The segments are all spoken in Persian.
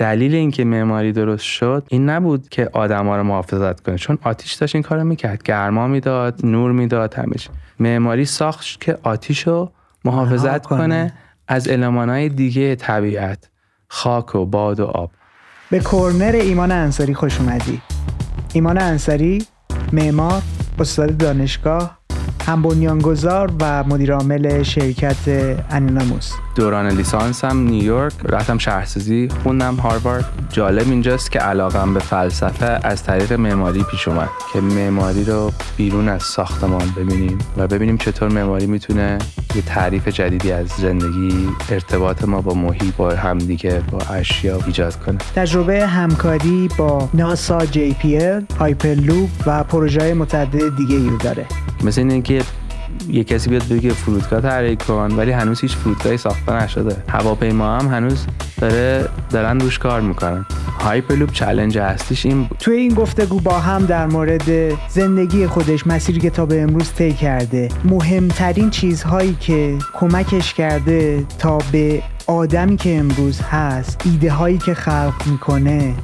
دلیل اینکه معماری درست شد این نبود که آدما رو محافظت کنه چون آتیش داشت این کارو میکرد گرما میداد نور میداد همش معماری ساخت که آتیش رو محافظت کنه. کنه از المانهای دیگه طبیعت خاک و باد و آب به کورنر ایمان انصاری خوش اومدی ایمان انصاری معمار استاد دانشگاه هم بنیانگذار و مدیرعامل شرکت انیناموس دوران لیسانس هم نیویورک رفتم شهرسازی خوندم هاروارد جالب اینجاست که علاقم به فلسفه از طریق معماری پیش اومد که معماری رو بیرون از ساختمان ببینیم و ببینیم چطور معماری میتونه یه تعریف جدیدی از زندگی ارتباط ما با محیط با همدیگه با اشیا ایجاد کنه تجربه همکاری با ناسا جی پی لوپ و پروژه متعدد دیگه ای رو داره مثل اینکه یه کسی بیاد بگه فرودگاه تحریک کن ولی هنوز هیچ فرودگاهی ساخته نشده هواپیما هم هنوز داره دارن روش کار میکنن هایپرلوپ چلنج هستیش این بود توی این گفتگو با هم در مورد زندگی خودش مسیری که تا به امروز طی کرده مهمترین چیزهایی که کمکش کرده تا به آدمی که امروز هست ایده هایی که خلق میکنه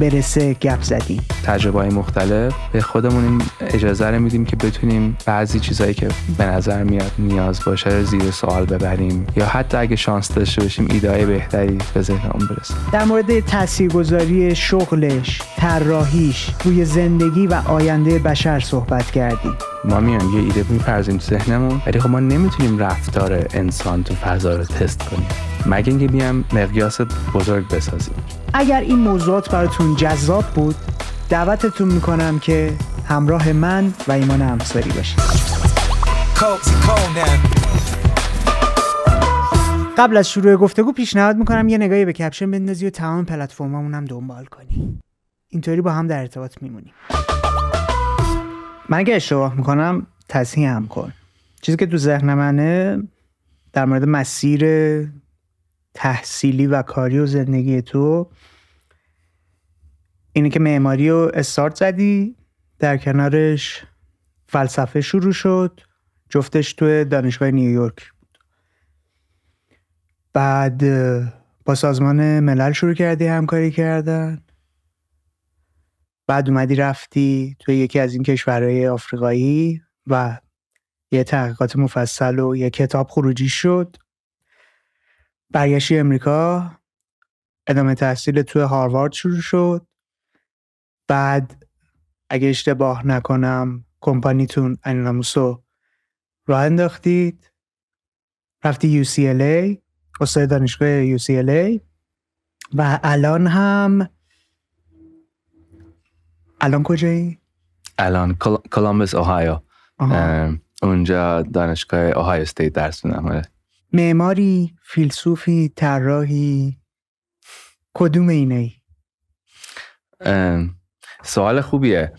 برسه گپ زدیم تجربه های مختلف به خودمون اجازه رو میدیم که بتونیم بعضی چیزهایی که به نظر میاد نیاز باشه رو زیر سوال ببریم یا حتی اگه شانس داشته باشیم ایده بهتری به ذهنمون برسه در مورد تاثیرگذاری شغلش طراحیش روی زندگی و آینده بشر صحبت کردیم ما میایم یه ایده میپرزیم تو ذهنمون ولی خب ما نمیتونیم رفتار انسان تو فضا رو تست کنیم مگه اینکه بیام مقیاس بزرگ بسازیم اگر این موضوعات براتون جذاب بود دعوتتون میکنم که همراه من و ایمان همسری باشید قبل از شروع گفتگو پیشنهاد میکنم یه نگاهی به کپشن بندازی و تمام پلتفرمامون هم دنبال کنی اینطوری با هم در ارتباط میمونیم من اگه اشتباه میکنم تصحیح هم کن چیزی که تو ذهن منه در مورد مسیر تحصیلی و کاری و زندگی تو اینه که معماری و استارت زدی در کنارش فلسفه شروع شد جفتش تو دانشگاه نیویورک بود بعد با سازمان ملل شروع کردی همکاری کردن بعد اومدی رفتی توی یکی از این کشورهای آفریقایی و یه تحقیقات مفصل و یه کتاب خروجی شد برگشتی امریکا ادامه تحصیل تو هاروارد شروع شد بعد اگه اشتباه نکنم کمپانیتون انیناموسو راه انداختید رفتی UCLA استاد دانشگاه UCLA و الان هم الان کجایی؟ الان کلمبس اوهایو اونجا دانشگاه اوهایو استیت درس میدم آره. معماری فیلسوفی طراحی کدوم اینه ای؟ سوال خوبیه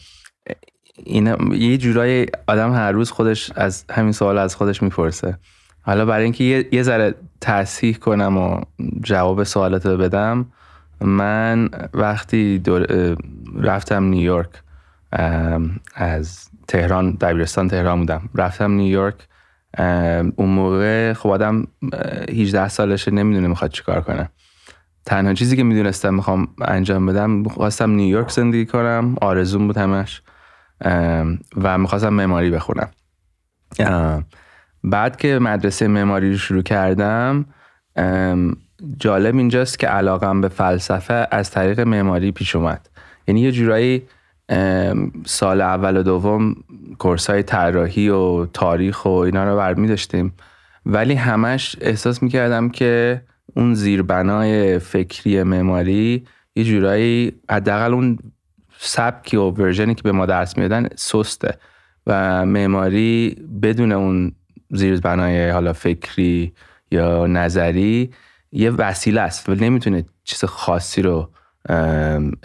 این یه جورایی آدم هر روز خودش از همین سوال از خودش میپرسه حالا برای اینکه یه, یه ذره تصحیح کنم و جواب سوالات رو بدم من وقتی رفتم نیویورک از تهران دبیرستان تهران بودم رفتم نیویورک اون موقع خب آدم 18 سالشه نمیدونه میخواد چیکار کنه تنها چیزی که میدونستم میخوام انجام بدم خواستم نیویورک زندگی کنم آرزوم بود همش و میخواستم معماری بخونم بعد که مدرسه معماری رو شروع کردم جالب اینجاست که علاقم به فلسفه از طریق معماری پیش اومد یعنی یه جورایی سال اول و دوم کورسای طراحی و تاریخ و اینا رو برمی داشتیم ولی همش احساس میکردم که اون زیربنای فکری معماری یه جورایی حداقل اون سبکی و ورژنی که به ما درس میدن سسته و معماری بدون اون زیربنای حالا فکری یا نظری یه وسیله است ولی نمیتونه چیز خاصی رو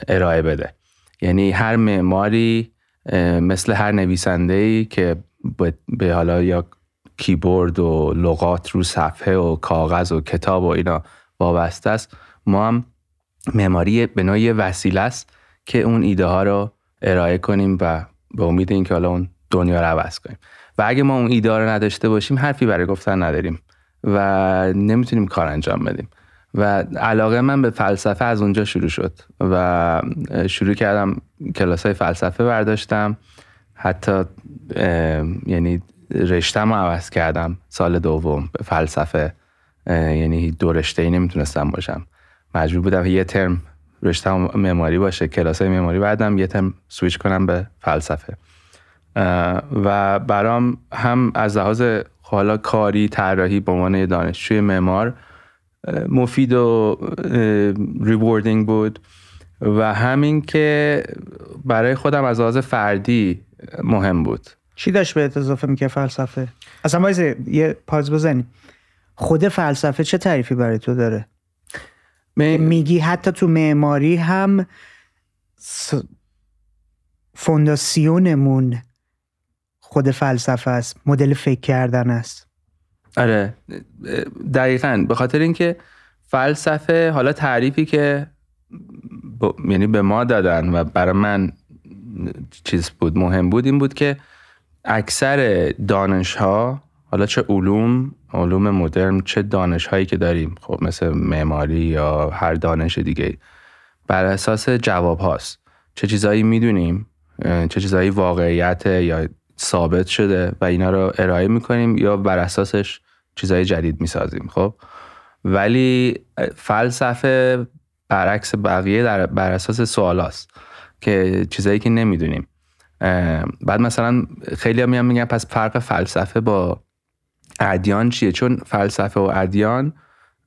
ارائه بده یعنی هر معماری مثل هر نویسنده که به حالا یا کیبورد و لغات رو صفحه و کاغذ و کتاب و اینا وابسته است ما هم معماری به نوعی وسیله است که اون ایده ها رو ارائه کنیم و به امید اینکه حالا اون دنیا رو عوض کنیم و اگه ما اون ایده رو نداشته باشیم حرفی برای گفتن نداریم و نمیتونیم کار انجام بدیم و علاقه من به فلسفه از اونجا شروع شد و شروع کردم کلاس های فلسفه برداشتم حتی یعنی رشتم عوض کردم سال دوم به فلسفه یعنی دو رشته ای نمیتونستم باشم مجبور بودم یه ترم رشته معماری باشه کلاس معماری بعدم یه ترم سویچ کنم به فلسفه و برام هم از لحاظ حالا کاری طراحی به عنوان دانشجوی معمار مفید و ریوردینگ بود و همین که برای خودم از لحاظ فردی مهم بود چی داشت بهت اضافه میکنه فلسفه اصلا باید یه پاز بزنیم خود فلسفه چه تعریفی برای تو داره میگی حتی تو معماری هم س... فونداسیونمون خود فلسفه است مدل فکر کردن است آره دقیقا به خاطر اینکه فلسفه حالا تعریفی که ب... یعنی به ما دادن و برای من چیز بود مهم بود این بود که اکثر دانش ها حالا چه علوم علوم مدرن چه دانش هایی که داریم خب مثل معماری یا هر دانش دیگه بر اساس جواب هاست چه چیزایی میدونیم چه چیزایی واقعیت یا ثابت شده و اینا رو ارائه میکنیم یا بر اساسش چیزای جدید میسازیم خب ولی فلسفه برعکس بقیه بر اساس سوال که چیزایی که نمیدونیم بعد مثلا خیلی هم میگن پس فرق فلسفه با ادیان چیه چون فلسفه و ادیان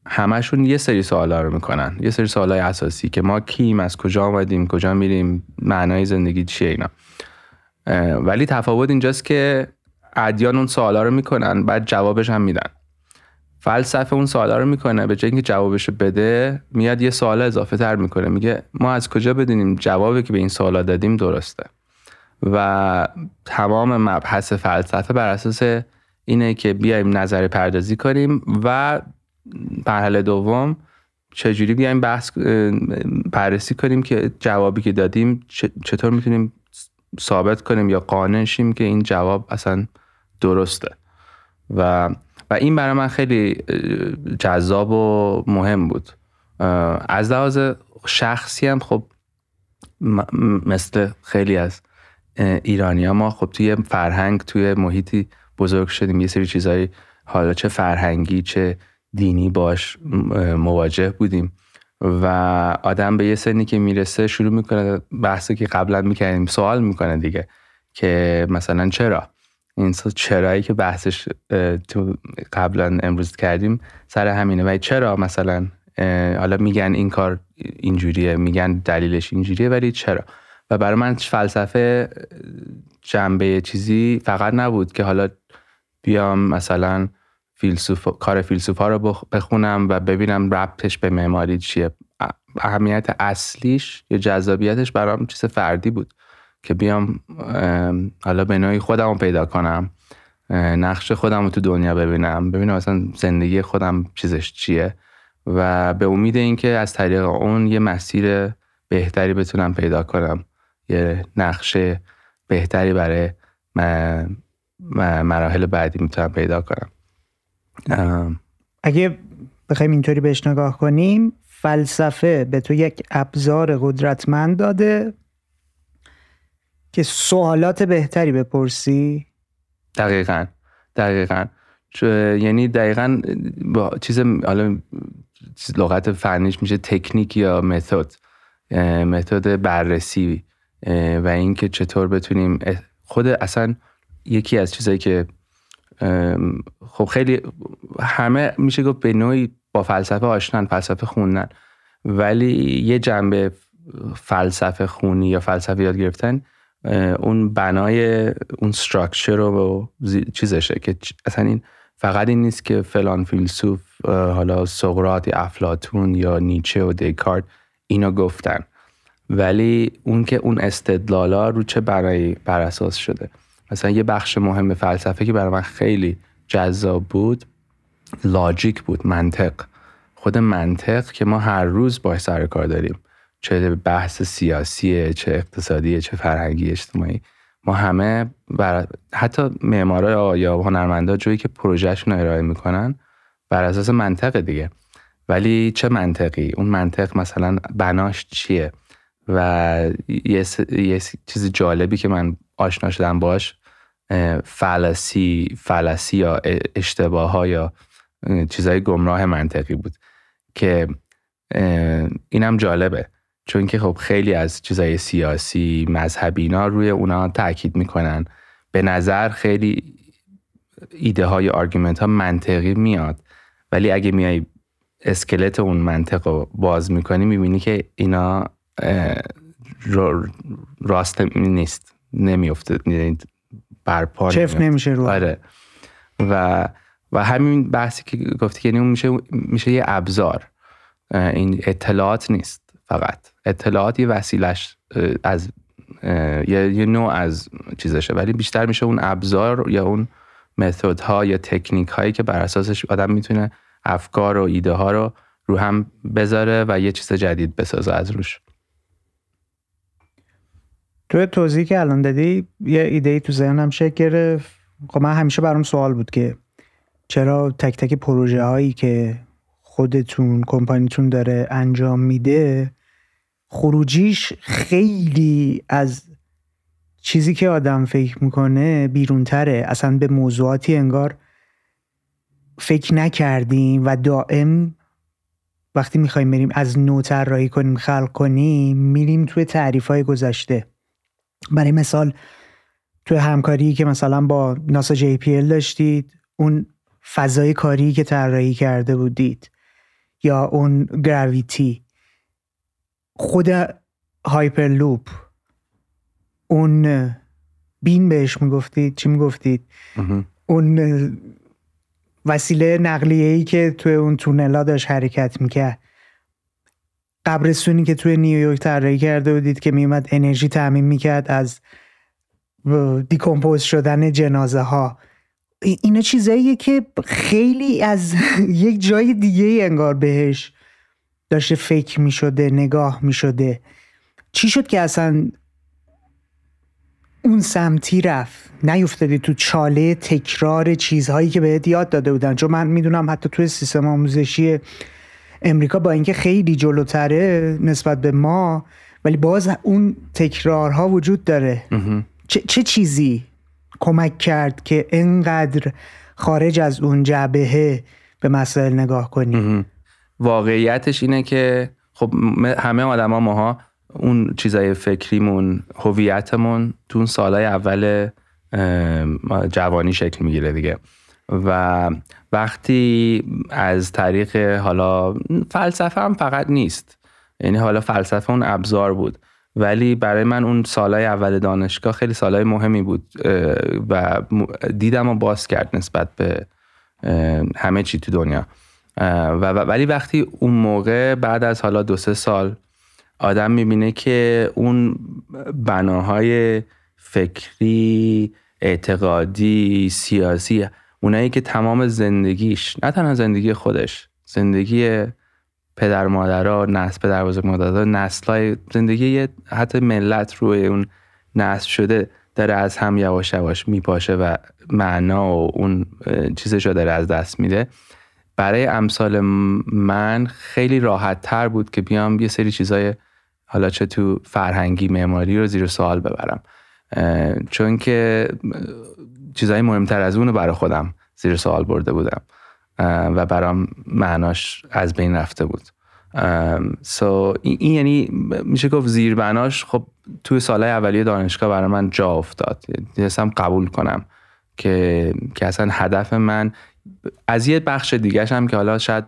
همشون یه سری سوالا رو میکنن یه سری سوالای اساسی که ما کیم از کجا آمدیم کجا میریم معنای زندگی چیه اینا ولی تفاوت اینجاست که ادیان اون سوالا رو میکنن بعد جوابش هم میدن فلسفه اون سوالا رو میکنه به جای اینکه جوابش بده میاد یه سوال اضافه تر میکنه میگه ما از کجا بدونیم جوابی که به این سوالا دادیم درسته و تمام مبحث فلسفه بر اساس اینه که بیایم نظر پردازی کنیم و مرحله دوم چجوری بیایم بحث بررسی کنیم که جوابی که دادیم چطور میتونیم ثابت کنیم یا قانع شیم که این جواب اصلا درسته و و این برای من خیلی جذاب و مهم بود از لحاظ شخصی هم خب مثل خیلی از ایرانی ها ما خب توی فرهنگ توی محیطی بزرگ شدیم یه سری چیزهای حالا چه فرهنگی چه دینی باش مواجه بودیم و آدم به یه سنی که میرسه شروع میکنه بحثی که قبلا میکردیم سوال میکنه دیگه که مثلا چرا این چرایی که بحثش تو قبلا امروز کردیم سر همینه و چرا مثلا حالا میگن این کار اینجوریه میگن دلیلش اینجوریه ولی چرا و برای من فلسفه جنبه چیزی فقط نبود که حالا بیام مثلا فیلسوف... کار فیلسوفا رو بخونم و ببینم ربطش به معماری چیه اهمیت اصلیش یا جذابیتش برام چیز فردی بود که بیام حالا به نوعی خودم پیدا کنم نقش خودم رو تو دنیا ببینم ببینم اصلا زندگی خودم چیزش چیه و به امید اینکه از طریق اون یه مسیر بهتری بتونم پیدا کنم یه نقشه بهتری برای مراحل بعدی میتونم پیدا کنم اگه بخوایم اینطوری بهش نگاه کنیم فلسفه به تو یک ابزار قدرتمند داده که سوالات بهتری بپرسی دقیقا دقیقا یعنی دقیقا با چیز حالا لغت فنیش میشه تکنیک یا متد متد بررسی و اینکه چطور بتونیم خود اصلا یکی از چیزایی که خب خیلی همه میشه گفت به نوعی با فلسفه آشنان فلسفه خوندن ولی یه جنبه فلسفه خونی یا فلسفه یاد گرفتن اون بنای اون سترکچر رو چیزشه که اصلا این فقط این نیست که فلان فیلسوف حالا سقراط یا افلاتون یا نیچه و دیکارت اینو گفتن ولی اون که اون استدلالا رو چه برای بر اساس شده مثلا یه بخش مهم فلسفه که برای من خیلی جذاب بود لاجیک بود منطق خود منطق که ما هر روز با سر کار داریم چه بحث سیاسیه چه اقتصادیه چه فرهنگی اجتماعی ما همه بر... حتی معمارا یا هنرمندا جایی که پروژهشون ارائه میکنن بر اساس منطق دیگه ولی چه منطقی اون منطق مثلا بناش چیه و یه, یه چیز جالبی که من آشنا شدم باش فلسی فلسی یا اشتباه ها یا چیزای گمراه منطقی بود که اینم جالبه چون که خب خیلی از چیزای سیاسی مذهبی اینا روی اونا تاکید میکنن به نظر خیلی ایده های آرگومنت ها منطقی میاد ولی اگه میای اسکلت اون منطق رو باز میکنی میبینی که اینا E, راست نیست نمیفته یعنی برپا چف نمیشه رو آره. و و همین بحثی که گفتی که یعنی میشه یه ابزار این اطلاعات نیست فقط اطلاعات یه وسیلش از یه, نوع از چیزشه ولی بیشتر میشه اون ابزار یا اون متد ها یا تکنیک هایی که بر اساسش آدم میتونه افکار و ایده ها رو رو هم بذاره و یه چیز جدید بسازه از روش تو توضیحی که الان دادی یه ایده ای تو ذهنم شکل گرفت خب من همیشه برام سوال بود که چرا تک تک پروژه هایی که خودتون کمپانیتون داره انجام میده خروجیش خیلی از چیزی که آدم فکر میکنه بیرونتره اصلا به موضوعاتی انگار فکر نکردیم و دائم وقتی میخوایم بریم از نو طراحی کنیم خلق کنیم میریم توی تعریف های گذشته برای مثال تو همکاری که مثلا با ناسا جی پی داشتید اون فضای کاری که طراحی کرده بودید یا اون گراویتی خود هایپرلوپ اون بین بهش میگفتید چی میگفتید اون وسیله نقلیه ای که توی اون تونلا داشت حرکت میکرد قبرستونی که توی نیویورک طراحی کرده بودید که میومد انرژی تعمین میکرد از دیکمپوز شدن جنازه ها اینا چیزاییه که خیلی از یک جای دیگه انگار بهش داشته فکر میشده نگاه میشده چی شد که اصلا اون سمتی رفت نیفتادی تو چاله تکرار چیزهایی که بهت یاد داده بودن چون من میدونم حتی توی سیستم آموزشی امریکا با اینکه خیلی جلوتره نسبت به ما ولی باز اون تکرارها وجود داره چه،, چیزی کمک کرد که انقدر خارج از اون جبهه به مسائل نگاه کنیم واقعیتش اینه که خب همه آدما ماها اون چیزای فکریمون هویتمون تو اون سالهای اول جوانی شکل میگیره دیگه و وقتی از طریق حالا فلسفه هم فقط نیست یعنی حالا فلسفه اون ابزار بود ولی برای من اون سالهای اول دانشگاه خیلی سالهای مهمی بود و دیدم و باز کرد نسبت به همه چی تو دنیا و ولی وقتی اون موقع بعد از حالا دو سه سال آدم میبینه که اون بناهای فکری اعتقادی سیاسی اونایی که تمام زندگیش نه تنها زندگی خودش زندگی پدر مادرها نسل پدر بزرگ مادرها نسلای زندگی حتی ملت روی اون نسل شده داره از هم یواش یواش میپاشه و معنا و اون چیزش رو داره از دست میده برای امثال من خیلی راحت تر بود که بیام یه سری چیزای حالا چه تو فرهنگی معماری رو زیر سوال ببرم چون که چیزهای مهمتر از رو برای خودم زیر سوال برده بودم و برام معناش از بین رفته بود سو این یعنی میشه گفت زیر خب توی ساله اولیه دانشگاه برای من جا افتاد حسم قبول کنم که که اصلا هدف من از یه بخش دیگه هم که حالا شاید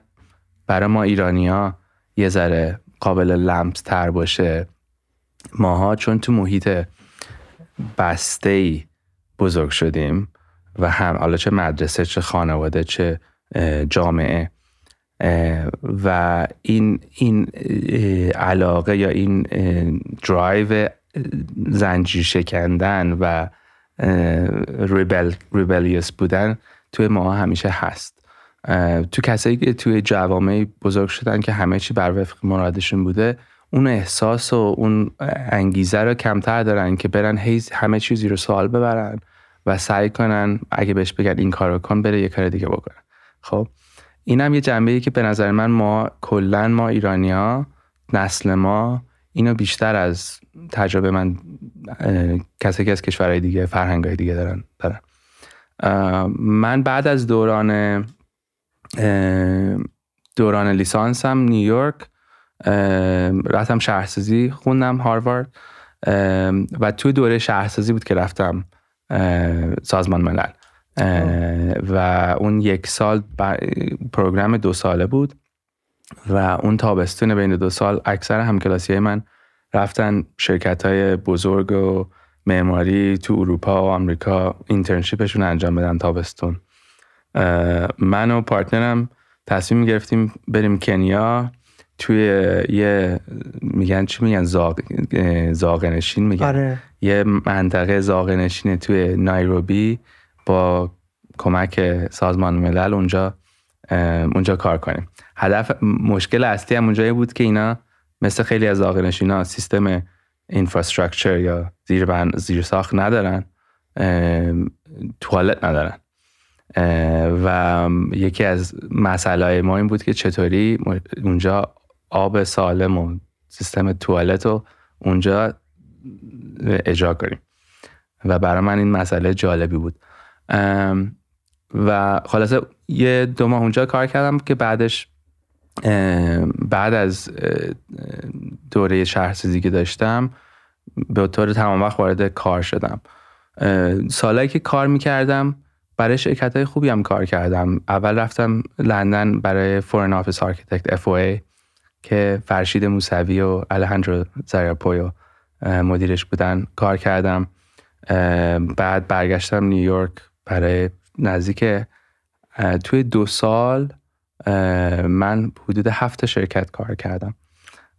برای ما ایرانیا یه ذره قابل لمس تر باشه ماها چون تو محیط بسته ای بزرگ شدیم و هم حالا چه مدرسه چه خانواده چه جامعه و این این علاقه یا این درایو زنجیر شکندن و ریبلیوس بودن توی ما همیشه هست تو کسایی که توی جوامع بزرگ شدن که همه چی بر وفق مرادشون بوده اون احساس و اون انگیزه رو کمتر دارن که برن هی همه چیزی رو سوال ببرن و سعی کنن اگه بهش بگن این کارو کن بره یه کار دیگه بکنه خب این هم یه جنبه ای که به نظر من ما کلا ما ایرانیا نسل ما اینو بیشتر از تجربه من کسی که از کشورهای دیگه فرهنگهای دیگه دارن دارن من بعد از دوران دوران لیسانسم نیویورک رفتم شهرسازی خوندم هاروارد و تو دوره شهرسازی بود که رفتم سازمان ملل و اون یک سال پروگرام دو ساله بود و اون تابستون بین دو سال اکثر هم های من رفتن شرکت های بزرگ و معماری تو اروپا و آمریکا اینترنشیپشون انجام بدن تابستون من و پارتنرم تصمیم گرفتیم بریم کنیا توی یه میگن چی میگن زاغ... زاغنشین میگن آره. یه منطقه زاغنشینه توی نایروبی با کمک سازمان ملل اونجا اونجا کار کنیم هدف مشکل اصلی هم اونجایی بود که اینا مثل خیلی از ها سیستم انفرسترکچر یا زیر, زیر ساخت ندارن توالت ندارن و یکی از مسئله ما این بود که چطوری اونجا آب سالم و سیستم توالت رو اونجا اجرا کنیم و برای من این مسئله جالبی بود و خلاصه یه دو ماه اونجا کار کردم که بعدش بعد از دوره شهرسازی که داشتم به طور تمام وقت وارد کار شدم سالایی که کار میکردم برای شرکت های خوبی هم کار کردم اول رفتم لندن برای فورن آفیس آرکیتکت FOA که فرشید موسوی و الهندرو زریاپویو مدیرش بودن کار کردم بعد برگشتم نیویورک برای نزدیک توی دو سال من حدود هفت شرکت کار کردم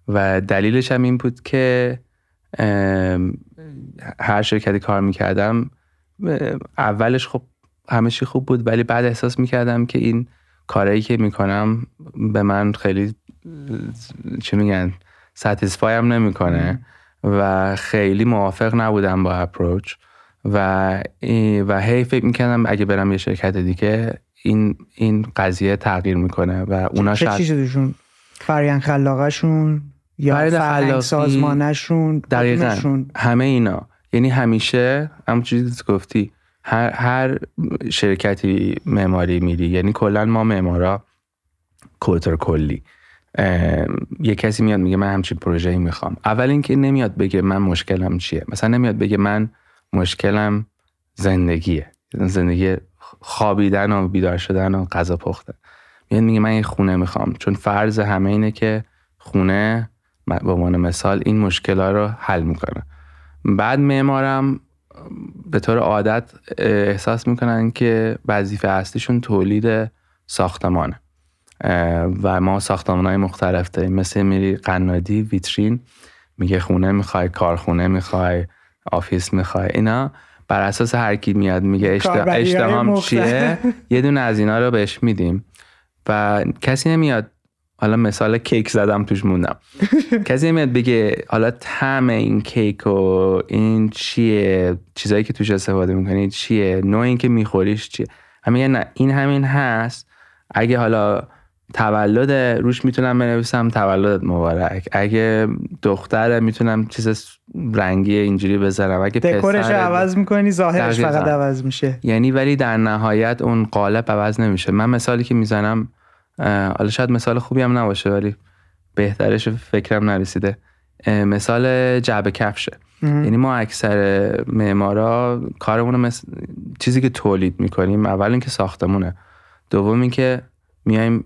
و دلیلش هم این بود که هر شرکتی کار میکردم اولش خب همه چی خوب بود ولی بعد احساس میکردم که این کارایی که میکنم به من خیلی چی میگن ستیسفای هم نمیکنه و خیلی موافق نبودم با اپروچ و و هی فکر میکنم اگه برم یه شرکت دیگه این این قضیه تغییر میکنه و اونا شاید چیزشون فرهنگ خلاقشون یا فرهنگ سازمانشون دقیقا همه اینا یعنی همیشه هم چیزی که گفتی هر, شرکتی معماری میری یعنی کلا ما معمارا کوتر کلی یه کسی میاد میگه من همچین ای میخوام اول اینکه نمیاد بگه من مشکلم چیه مثلا نمیاد بگه من مشکلم زندگیه زندگی خوابیدن و بیدار شدن و غذا پختن میاد میگه من یه خونه میخوام چون فرض همه اینه که خونه به عنوان مثال این مشکل ها رو حل میکنه بعد معمارم به طور عادت احساس میکنن که وظیفه اصلیشون تولید ساختمانه و ما ساختمان های مختلف داریم مثل میری قنادی ویترین میگه خونه میخوای کارخونه میخوای آفیس میخوای اینا بر اساس هر کی میاد میگه اشتهام چیه یه دونه از اینا رو بهش میدیم و کسی نمیاد حالا مثال کیک زدم توش موندم کسی میاد بگه حالا طعم این کیک و این چیه چیزایی که توش استفاده میکنی چیه نوع این که میخوریش چیه همین نه این همین هست اگه حالا تولد روش میتونم بنویسم تولدت مبارک اگه دختره میتونم چیز رنگی اینجوری بذارم اگه دکورش عوض میکنی ظاهرش فقط عوض میشه یعنی ولی در نهایت اون قالب عوض نمیشه من مثالی که میزنم حالا شاید مثال خوبی هم نباشه ولی بهترش فکرم نرسیده مثال جعبه کفشه یعنی ما اکثر معمارا کارمون مثل چیزی که تولید میکنیم اول اینکه ساختمونه دوم اینکه میایم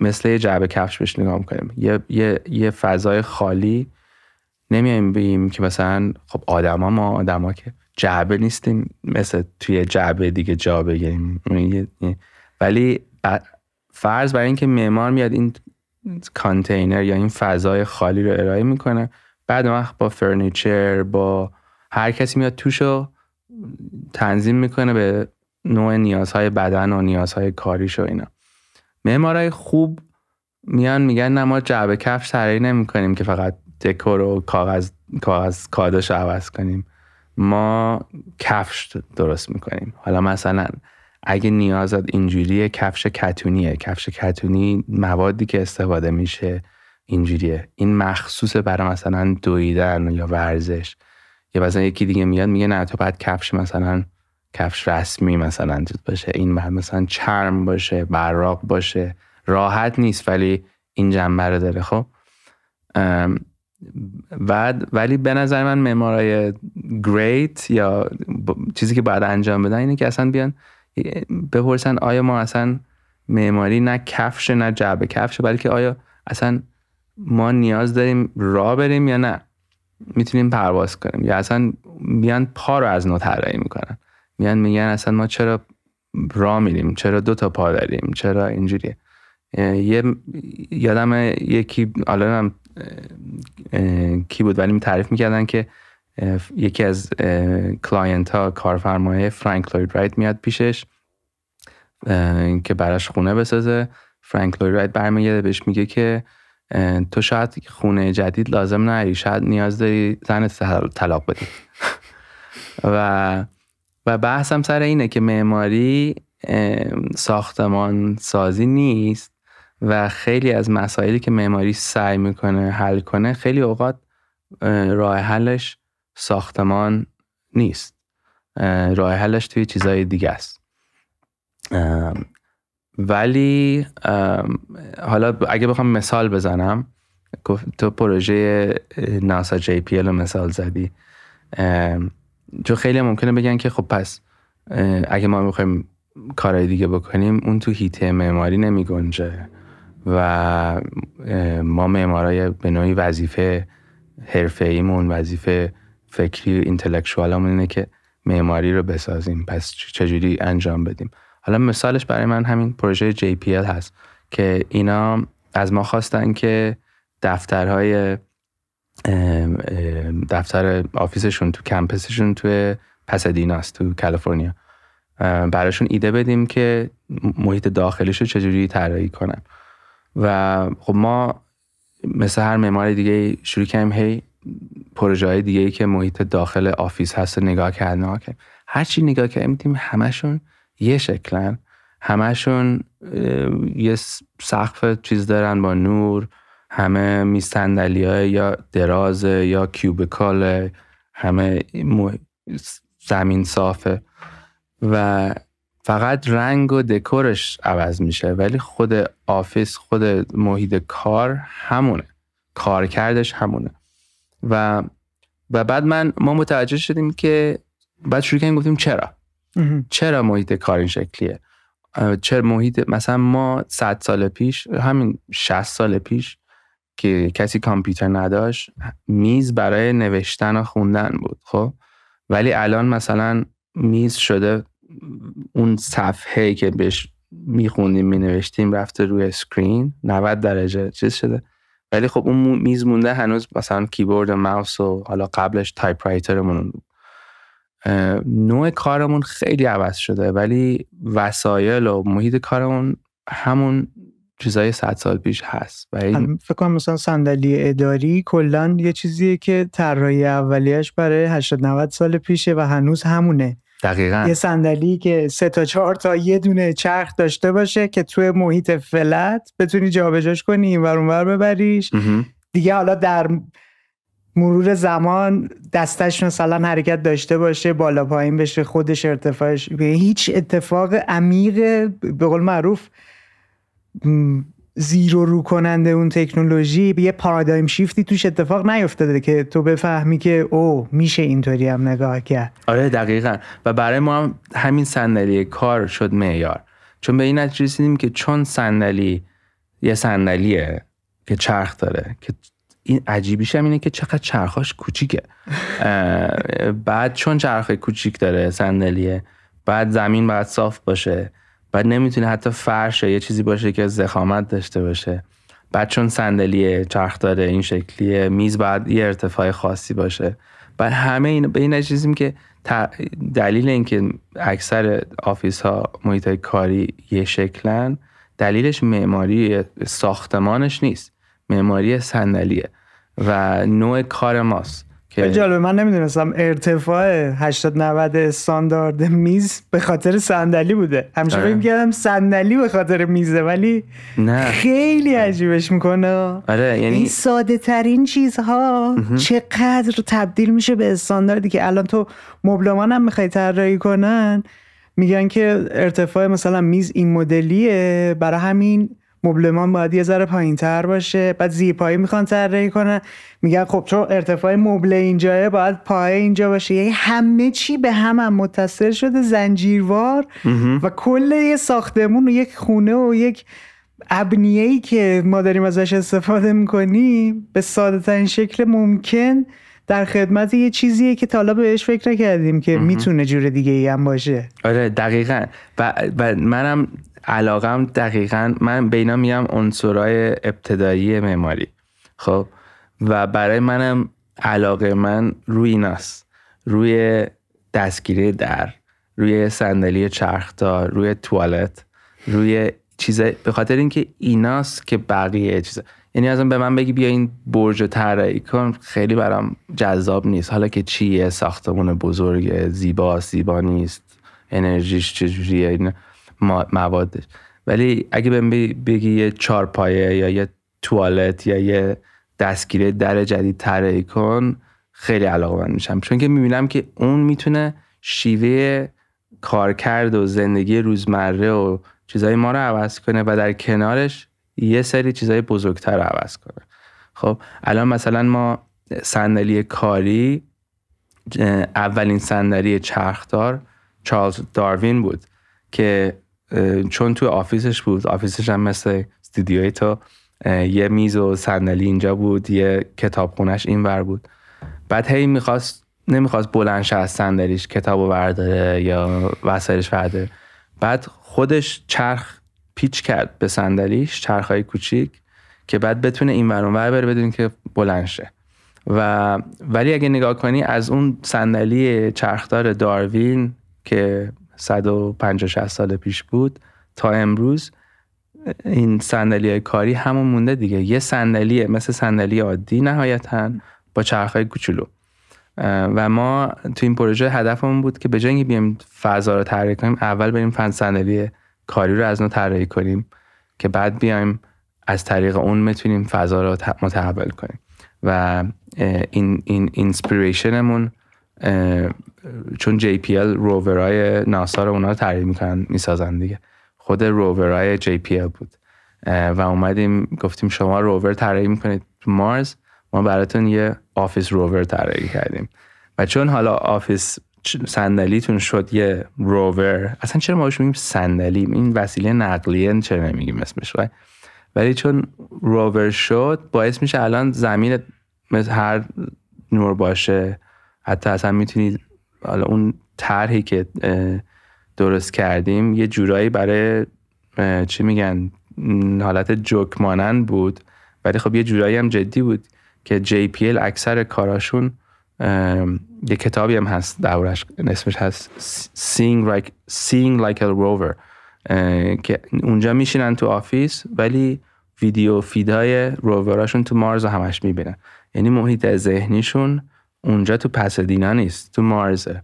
مثل یه جعبه کفش بهش نگاه میکنیم یه, یه،, فضای خالی نمیایم بیم که مثلا خب آدما ما آدما که جعبه نیستیم مثل توی جعبه دیگه جا بگیریم یعنی ولی فرض برای اینکه معمار میاد این کانتینر یا این فضای خالی رو ارائه میکنه بعد وقت با فرنیچر با هر کسی میاد توش رو تنظیم میکنه به نوع نیازهای بدن و نیازهای کاریش و اینا معمارای خوب میان میگن نه ما جعبه کفش نمی کنیم که فقط دکور و کاغذ کاغذ کادش عوض کنیم ما کفش درست میکنیم حالا مثلا اگه نیازت اینجوریه کفش کتونیه کفش کتونی موادی که استفاده میشه اینجوریه این مخصوص برای مثلا دویدن یا ورزش یا مثلا یکی دیگه میاد میگه نه تو بعد کفش مثلا کفش رسمی مثلا جد باشه این مثلا چرم باشه براق باشه راحت نیست ولی این جنبه رو داره خب ولی به نظر من معمارای گریت یا چیزی که باید انجام بدن اینه که اصلا بیان بپرسن آیا ما اصلا معماری نه کفش نه جعبه کفش بلکه آیا اصلا ما نیاز داریم را بریم یا نه میتونیم پرواز کنیم یا اصلا بیان پا رو از نو طراحی میکنن میان میگن اصلا ما چرا را میریم چرا دو تا پا داریم چرا اینجوریه یه یادم یکی حالا هم کی بود ولی تعریف میکردن که یکی از کلاینت ها کارفرمایه فرانک لوید رایت میاد پیشش که براش خونه بسازه فرانک لوید رایت برمیگرده بهش میگه که تو شاید خونه جدید لازم نری شاید نیاز داری زن طلاق بدی و و بحثم سر اینه که معماری ساختمان سازی نیست و خیلی از مسائلی که معماری سعی میکنه حل کنه خیلی اوقات راه حلش ساختمان نیست راه حلش توی چیزهای دیگه است ولی حالا اگه بخوام مثال بزنم تو پروژه ناسا جی پی رو مثال زدی چون خیلی ممکنه بگن که خب پس اگه ما میخوایم کارهای دیگه بکنیم اون تو هیته معماری نمی گنجه و ما معمارای به نوعی وظیفه حرفه ایمون وظیفه فکری اینتלקچوالمون اینه که معماری رو بسازیم پس چجوری انجام بدیم حالا مثالش برای من همین پروژه JPL هست که اینا از ما خواستن که دفترهای دفتر آفیسشون تو کمپسشون تو پسدیناست تو کالیفرنیا براشون ایده بدیم که محیط داخلش رو چجوری طراحی کنن و خب ما مثل هر معمار دیگه شروع کردیم هی پروژه های دیگه ای که محیط داخل آفیس هست و نگاه کردن ها هر چی نگاه کردیم دیدیم همشون یه شکلن همشون یه سقف چیز دارن با نور همه می های یا درازه یا کیوبیکال همه زمین صافه و فقط رنگ و دکورش عوض میشه ولی خود آفیس خود محیط کار همونه کارکردش همونه و و بعد من ما متوجه شدیم که بعد شروع کردیم گفتیم چرا چرا محیط کار این شکلیه چرا محیط مثلا ما 100 سال پیش همین 60 سال پیش که کسی کامپیوتر نداشت میز برای نوشتن و خوندن بود خب ولی الان مثلا میز شده اون صفحه که بهش میخوندیم مینوشتیم رفته روی اسکرین 90 درجه چیز شده ولی خب اون میز مونده هنوز مثلا کیبورد و ماوس و حالا قبلش تایپ رایترمون نوع کارمون خیلی عوض شده ولی وسایل و محیط کارمون همون چیزای 100 سال پیش هست و فکر کنم مثلا صندلی اداری کلا یه چیزیه که طراحی اولیش برای 80 90 سال پیشه و هنوز همونه دقیقا یه صندلی که سه تا چهار تا یه دونه چرخ داشته باشه که توی محیط فلت بتونی جابجاش کنی این اونور ببریش دیگه حالا در مرور زمان دستش مثلا حرکت داشته باشه بالا پایین بشه خودش ارتفاعش یعنی هیچ اتفاق عمیق به قول معروف زیر و رو کننده اون تکنولوژی یه پارادایم شیفتی توش اتفاق نیفتاده که تو بفهمی که او میشه اینطوری هم نگاه کرد آره دقیقا و برای ما هم همین صندلی کار شد معیار چون به این نتیجه رسیدیم که چون صندلی یه صندلیه که چرخ داره که این عجیبیش هم اینه که چقدر چرخاش کوچیکه بعد چون چرخه کوچیک داره صندلیه بعد زمین باید صاف باشه بعد نمیتونه حتی فرش یه چیزی باشه که زخامت داشته باشه بعد چون صندلی چرخ داره این شکلیه میز بعد یه ارتفاع خاصی باشه بعد همه این به این چیزیم که دلیل اینکه اکثر آفیس ها محیط کاری یه شکلن دلیلش معماری ساختمانش نیست معماری صندلیه و نوع کار ماست جالبه من نمیدونستم ارتفاع 80 90 استاندارد میز به خاطر صندلی بوده همیشه آره. فکر می‌کردم صندلی به خاطر میزه ولی نه. خیلی آره. عجیبش میکنه آره یعنی این ساده ترین چیزها چقدر تبدیل میشه به استانداردی که الان تو مبلمان هم میخوای طراحی کنن میگن که ارتفاع مثلا میز این مدلیه برای همین مبلمان باید یه ذره پایین تر باشه بعد زیپایی میخوان طراحی کنن میگن خب چون ارتفاع مبله اینجاه باید پای اینجا باشه یعنی همه چی به هم, هم متصل شده زنجیروار و کل یه ساختمون و یک خونه و یک ابنیه ای که ما داریم ازش استفاده میکنیم به ساده ترین شکل ممکن در خدمت یه چیزیه که تا بهش فکر نکردیم که میتونه جور دیگه ای هم باشه آره دقیقا و, و منم علاقم دقیقا من بینا میام عنصرهای ابتدایی معماری خب و برای منم علاقه من روی ایناست روی دستگیری در روی صندلی چرخدار روی توالت روی چیزه به خاطر اینکه ایناست که بقیه چیزه یعنی به من بگی بیا این برج طراحی کن خیلی برام جذاب نیست حالا که چیه ساختمون بزرگ زیبا زیبا نیست انرژیش چجوریه این موادش ولی اگه بهم بگی یه چارپایه یا یه توالت یا یه دستگیره در جدید طراحی کن خیلی علاقه میشم چون که میبینم که اون میتونه شیوه کارکرد و زندگی روزمره و چیزهای ما رو عوض کنه و در کنارش یه سری چیزهای بزرگتر رو عوض کنه خب الان مثلا ما صندلی کاری اولین صندلی چرخدار چارلز داروین بود که چون تو آفیسش بود آفیسش هم مثل استودیوی تو یه میز و صندلی اینجا بود یه کتابخونش اینور بود بعد هی میخواست نمیخواست بلند شه از صندلیش کتابو برداره یا وسایلش برداره بعد خودش چرخ پیچ کرد به صندلیش چرخهای کوچیک که بعد بتونه این ور اونور بره بدون که بلند شه و ولی اگه نگاه کنی از اون صندلی چرخدار داروین که 150 سال پیش بود تا امروز این صندلی کاری همون مونده دیگه یه صندلی مثل صندلی عادی نهایتا با چرخهای کوچولو و ما تو این پروژه هدفمون بود که به جنگی بیایم فضا رو تحریک کنیم اول بریم فن صندلی کاری رو از نو طراحی کنیم که بعد بیایم از طریق اون میتونیم فضا رو متحول کنیم و این این اینسپیریشنمون چون JPL روورای ناسا رو اونا رو تعریف میکنن میسازن دیگه خود روورای JPL بود و اومدیم گفتیم شما روور طراحی میکنید تو مارز ما براتون یه آفیس روور طراحی کردیم و چون حالا آفیس صندلیتون شد یه روور اصلا چرا ما بهش میگیم صندلی این وسیله نقلیه چرا نمیگیم اسمش ولی چون روور شد باعث میشه الان زمین مثل هر نور باشه حتی اصلا میتونید حالا اون طرحی که درست کردیم یه جورایی برای چی میگن حالت جوکمانن بود ولی خب یه جورایی هم جدی بود که JPL اکثر کاراشون یه کتابی هم هست دورش اسمش هست Seeing Like, Seeing like a Rover که اونجا میشینن تو آفیس ولی ویدیو فیدای رووراشون تو مارز رو همش میبینن یعنی محیط ذهنیشون اونجا تو پس دینا نیست تو مارزه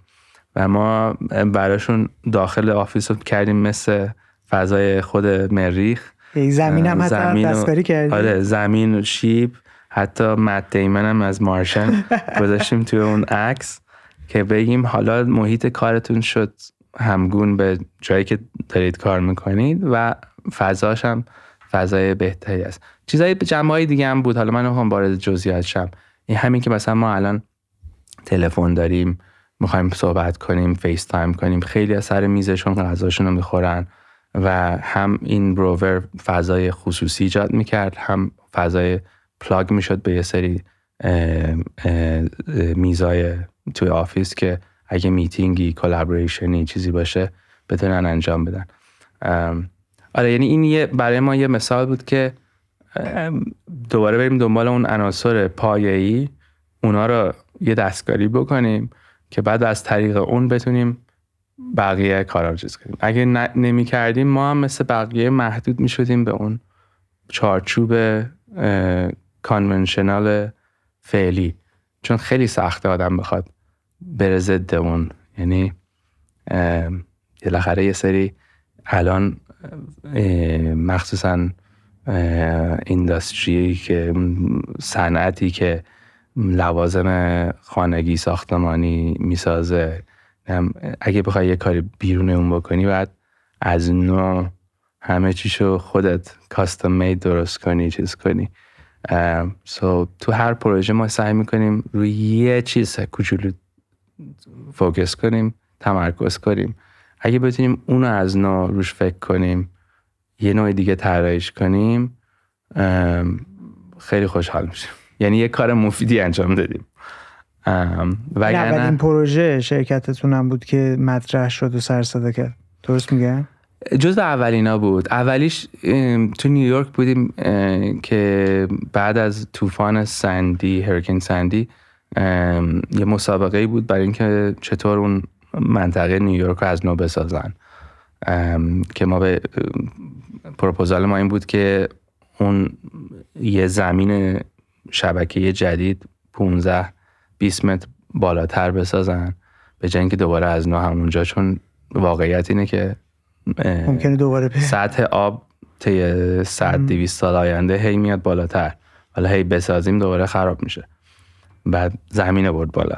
و ما براشون داخل آفیس رو کردیم مثل فضای خود مریخ زمین هم حتی کردیم آره زمین و شیب حتی مت هم از مارشن گذاشتیم توی اون عکس که بگیم حالا محیط کارتون شد همگون به جایی که دارید کار میکنید و فضاش هم فضای بهتری است چیزای جمعه دیگه هم بود حالا من هم وارد شم این همین که مثلا ما الان تلفن داریم میخوایم صحبت کنیم فیس تایم کنیم خیلی از سر میزشون غذاشون رو میخورن و هم این روور فضای خصوصی ایجاد میکرد هم فضای پلاگ میشد به یه سری میزای توی آفیس که اگه میتینگی کلابریشنی چیزی باشه بتونن انجام بدن آره یعنی این یه برای ما یه مثال بود که دوباره بریم دنبال اون عناصر پایه‌ای اونا رو یه دستکاری بکنیم که بعد از طریق اون بتونیم بقیه کارا جز کنیم اگه نمی کردیم ما هم مثل بقیه محدود می به اون چارچوب کانونشنال فعلی چون خیلی سخته آدم بخواد بره ضد اون یعنی بالاخره یه سری الان مخصوصا اینداستری که صنعتی که لوازم خانگی ساختمانی میسازه اگه بخوای یه کاری بیرون اون بکنی بعد از نو همه چیشو خودت کاستم مید درست کنی چیز کنی سو um, تو هر پروژه ما سعی میکنیم روی یه چیز کوچولو فوکس کنیم تمرکز کنیم اگه بتونیم اونو از نو روش فکر کنیم یه نوع دیگه طراحیش کنیم خیلی خوشحال میشیم یعنی یه کار مفیدی انجام دادیم و این پروژه شرکتتون هم بود که مطرح شد و سر صدا کرد درست میگم جزو اولینا بود اولیش تو نیویورک بودیم که بعد از طوفان سندی هریکن سندی یه مسابقه بود برای اینکه چطور اون منطقه نیویورک رو از نو بسازن که ما به پروپوزال ما این بود که اون یه زمین شبکه جدید 15 20 متر بالاتر بسازن به جنگ دوباره از نو همونجا چون واقعیت اینه که ممکنه دوباره سطح آب طی 100 200 سال آینده هی میاد بالاتر حالا هی بسازیم دوباره خراب میشه بعد زمین برد بالا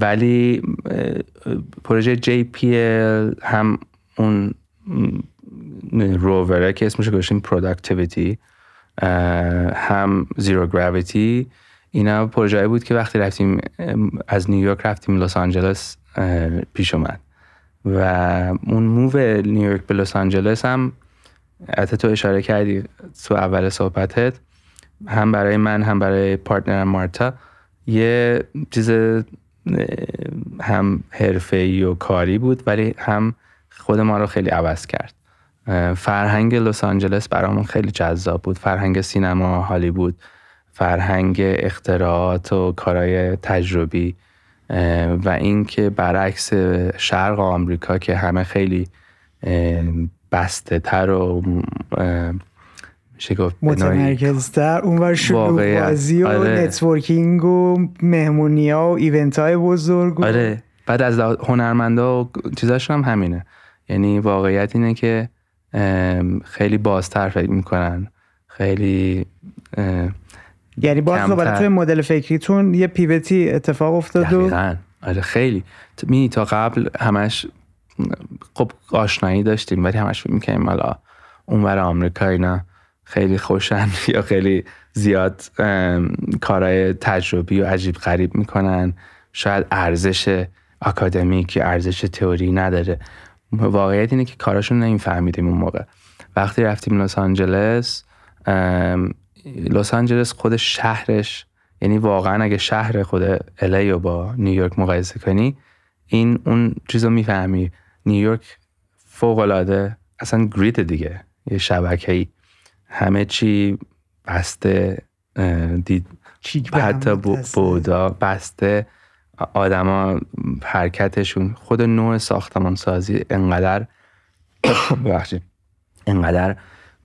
ولی پروژه جی پی هم اون رووره که اسمش گذاشتیم پروداکتیویتی هم زیرو گراویتی اینا پروژه بود که وقتی رفتیم از نیویورک رفتیم لس آنجلس پیش اومد و اون موو نیویورک به لس آنجلس هم حتی تو اشاره کردی تو اول صحبتت هم برای من هم برای پارتنرم مارتا یه چیز هم حرفه و کاری بود ولی هم خود ما رو خیلی عوض کرد فرهنگ لس آنجلس برامون خیلی جذاب بود فرهنگ سینما هالیوود فرهنگ اختراعات و کارهای تجربی و اینکه برعکس شرق آمریکا که همه خیلی بسته تر و میشه گفت متمرکزتر اون ور شروع بازی و آره. نتورکینگ و مهمونی ها و ایونت های بزرگ آره. بعد از هنرمندا و چیزاشون هم همینه یعنی واقعیت اینه که خیلی بازتر فکر میکنن خیلی یعنی باز دوباره توی مدل فکریتون یه پیوتی اتفاق افتاد و آره خیلی می تا قبل همش خب آشنایی داشتیم ولی همش فکر میکنیم حالا اونور آمریکا اینا خیلی خوشن یا خیلی زیاد کارهای تجربی و عجیب غریب میکنن شاید ارزش اکادمیک یا ارزش تئوری نداره واقعیت اینه که کاراشون نمیفهمیدیم اون موقع وقتی رفتیم لس آنجلس لس آنجلس خود شهرش یعنی واقعا اگه شهر خود الی رو با نیویورک مقایسه کنی این اون چیز رو میفهمی نیویورک فوق العاده اصلا گریت دیگه یه شبکه همه چی بسته دید حتی بودا بسته آدما حرکتشون خود نوع ساختمان سازی انقدر ببخشید انقدر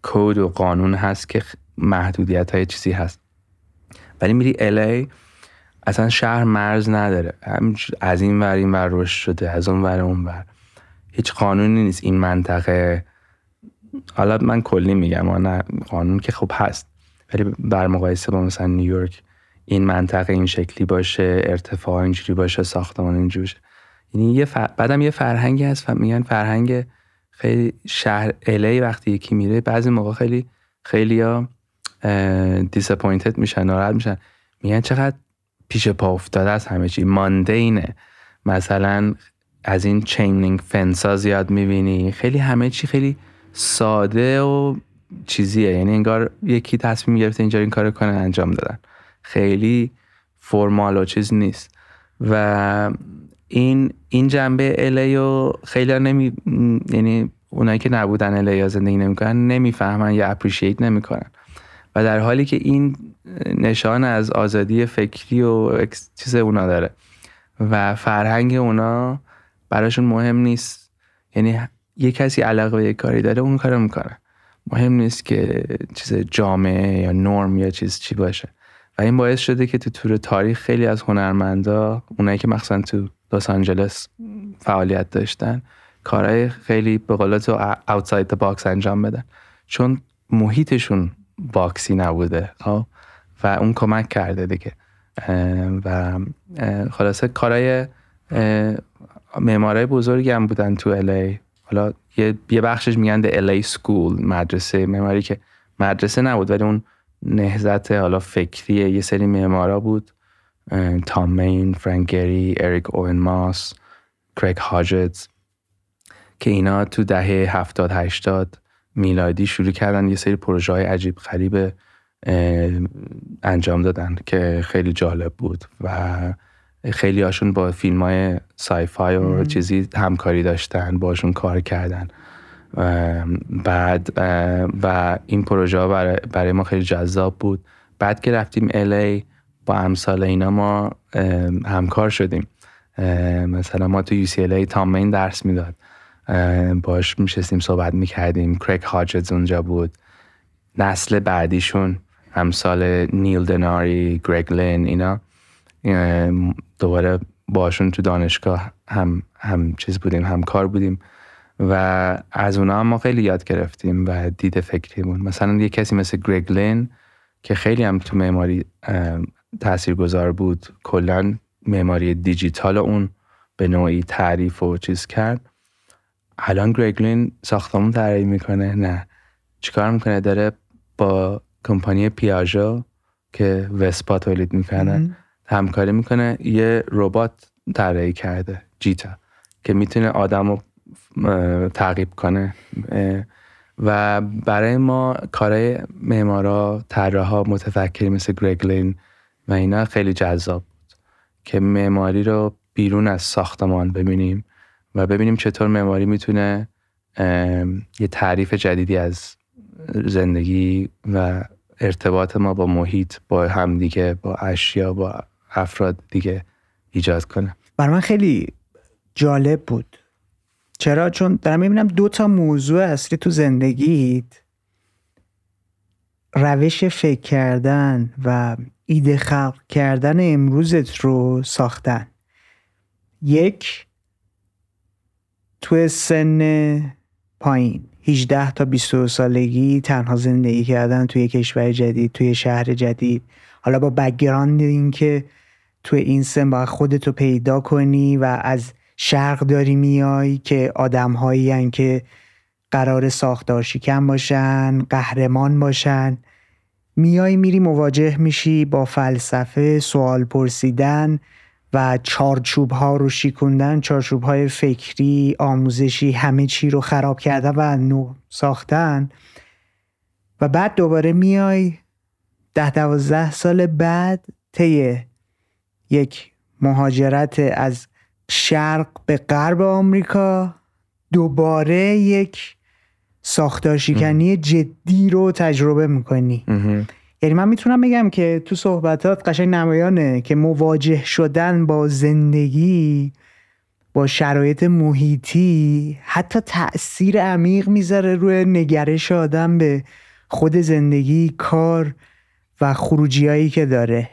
کود و قانون هست که محدودیت های چیزی هست ولی میری الی اصلا شهر مرز نداره از این ور این ور روش شده از اون ور اون ور هیچ قانونی نیست این منطقه حالا من کلی میگم نه قانون که خوب هست ولی بر مقایسه با مثلا نیویورک این منطقه این شکلی باشه ارتفاع اینجوری باشه ساختمان اینجوری باشه یعنی یه بعدم یه فرهنگی هست میگن فرهنگ خیلی شهر الی وقتی یکی میره بعضی موقع خیلی خیلی دیسپوینتد میشن ناراحت میشن میگن چقدر پیش پا افتاده از همه چی ماندینه مثلا از این چینینگ فنسا زیاد میبینی خیلی همه چی خیلی ساده و چیزیه یعنی انگار یکی تصمیم گرفته اینجا این کار کنه انجام دادن خیلی فرمال و چیز نیست و این این جنبه الی خیلی نمی یعنی اونایی که نبودن الیا زندگی نمیکنن نمیفهمن یا اپریشیت نمیکنن و در حالی که این نشان از آزادی فکری و چیز اونا داره و فرهنگ اونا براشون مهم نیست یعنی یه کسی علاقه به یک کاری داره اون کارو میکنه مهم نیست که چیز جامعه یا نرم یا چیز چی باشه و این باعث شده که تو تور تاریخ خیلی از هنرمندا اونایی که مخصوصا تو لس آنجلس فعالیت داشتن کارهای خیلی به غلط تو باکس انجام بدن چون محیطشون باکسی نبوده خب؟ و اون کمک کرده دیگه و خلاصه کارای معمارای بزرگی هم بودن تو الی حالا یه بخشش میگن الی سکول مدرسه معماری که مدرسه نبود ولی اون نهزت حالا فکری یه سری معمارا بود تام مین، فرانک گری، اریک اوین ماس، کرگ هاجتز که اینا تو دهه هفتاد هشتاد میلادی شروع کردن یه سری پروژه های عجیب غریب انجام دادن که خیلی جالب بود و خیلی هاشون با فیلم های سایفای و چیزی همکاری داشتن باشون کار کردن بعد و این پروژه برای, برای ما خیلی جذاب بود بعد که رفتیم الی با امثال اینا ما همکار شدیم مثلا ما تو الی تام مین درس میداد باش میشستیم صحبت میکردیم کرک هاجز اونجا بود نسل بعدیشون همسال نیل دناری گرگ لین اینا دوباره باشون تو دانشگاه هم, هم چیز بودیم همکار بودیم و از اونا هم ما خیلی یاد گرفتیم و دید فکریمون مثلا یه کسی مثل گرگ لین که خیلی هم تو معماری گذار بود کلا معماری دیجیتال اون به نوعی تعریف و چیز کرد الان گرگلین ساختمون طراحی میکنه نه چیکار میکنه داره با کمپانی پیاژو که وسپا تولید میکنن همکاری میکنه یه ربات طراحی کرده جیتا که میتونه آدم رو تعقیب کنه و برای ما کارهای معمارا طراحا متفکری مثل گرگلین و اینا خیلی جذاب بود که معماری رو بیرون از ساختمان ببینیم و ببینیم چطور معماری میتونه یه تعریف جدیدی از زندگی و ارتباط ما با محیط با همدیگه با اشیا با افراد دیگه ایجاد کنه بر من خیلی جالب بود چرا چون دارم میبینم دو تا موضوع اصلی تو زندگیت روش فکر کردن و ایده خلق کردن امروزت رو ساختن یک تو سن پایین 18 تا 22 سالگی تنها زندگی کردن توی کشور جدید توی شهر جدید حالا با بگراند این که توی این سن باید خودتو پیدا کنی و از شرق داری میای که آدم که قرار ساختار شکن باشن قهرمان باشن میای میری مواجه میشی با فلسفه سوال پرسیدن و چارچوب ها رو شیکوندن چارچوب های فکری آموزشی همه چی رو خراب کردن و نو ساختن و بعد دوباره میای ده دوازده سال بعد طی یک مهاجرت از شرق به غرب آمریکا دوباره یک ساختارشکنی جدی رو تجربه میکنی یعنی من میتونم بگم که تو صحبتات قشنگ نمایانه که مواجه شدن با زندگی با شرایط محیطی حتی تاثیر عمیق میذاره روی نگرش آدم به خود زندگی کار و خروجیایی که داره